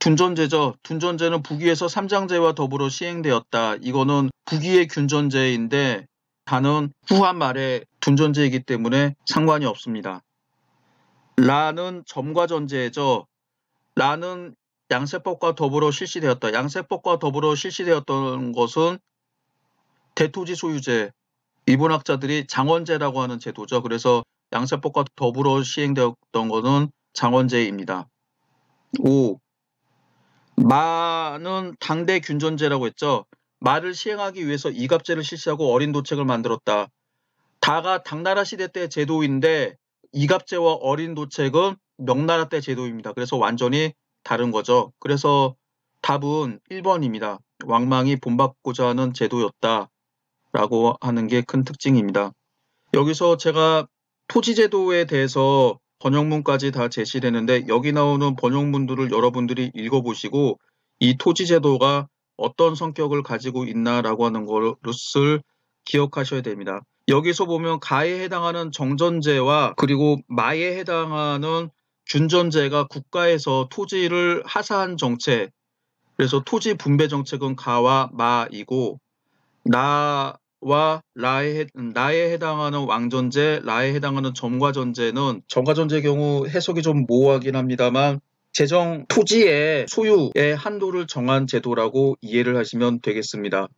둔전제죠. 둔전제는 부기에서 삼장제와 더불어 시행되었다. 이거는 부기의 균전제인데 다는 후한 말의 둔전제이기 때문에 상관이 없습니다. 라는 점과전제죠. 라는 양세법과 더불어 실시되었다. 양세법과 더불어 실시되었던 것은 대토지 소유제, 일본학자들이 장원제라고 하는 제도죠. 그래서 양세법과 더불어 시행되었던 것은 장원제입니다. 5. 마는 당대 균전제라고 했죠. 말을 시행하기 위해서 이갑제를 실시하고 어린 도책을 만들었다. 다가 당나라 시대 때 제도인데 이갑제와 어린 도책은 명나라 때 제도입니다. 그래서 완전히 다른 거죠. 그래서 답은 1번입니다. 왕망이 본받고자 하는 제도였다. 라고 하는 게 큰 특징입니다. 여기서 제가 토지제도에 대해서 번역문까지 다 제시되는데 여기 나오는 번역문들을 여러분들이 읽어보시고 이 토지제도가 어떤 성격을 가지고 있나라고 하는 것을 기억하셔야 됩니다. 여기서 보면 가에 해당하는 정전제와 그리고 마에 해당하는 준전제가 국가에서 토지를 하사한 정책, 그래서 토지 분배 정책은 가와 마이고 나와 라에, 라에 음, 해당하는 왕전제, 라에 해당하는 점과전제는 점과전제의 경우 해석이 좀 모호하긴 합니다만 재정 토지의 소유의 한도를 정한 제도라고 이해를 하시면 되겠습니다.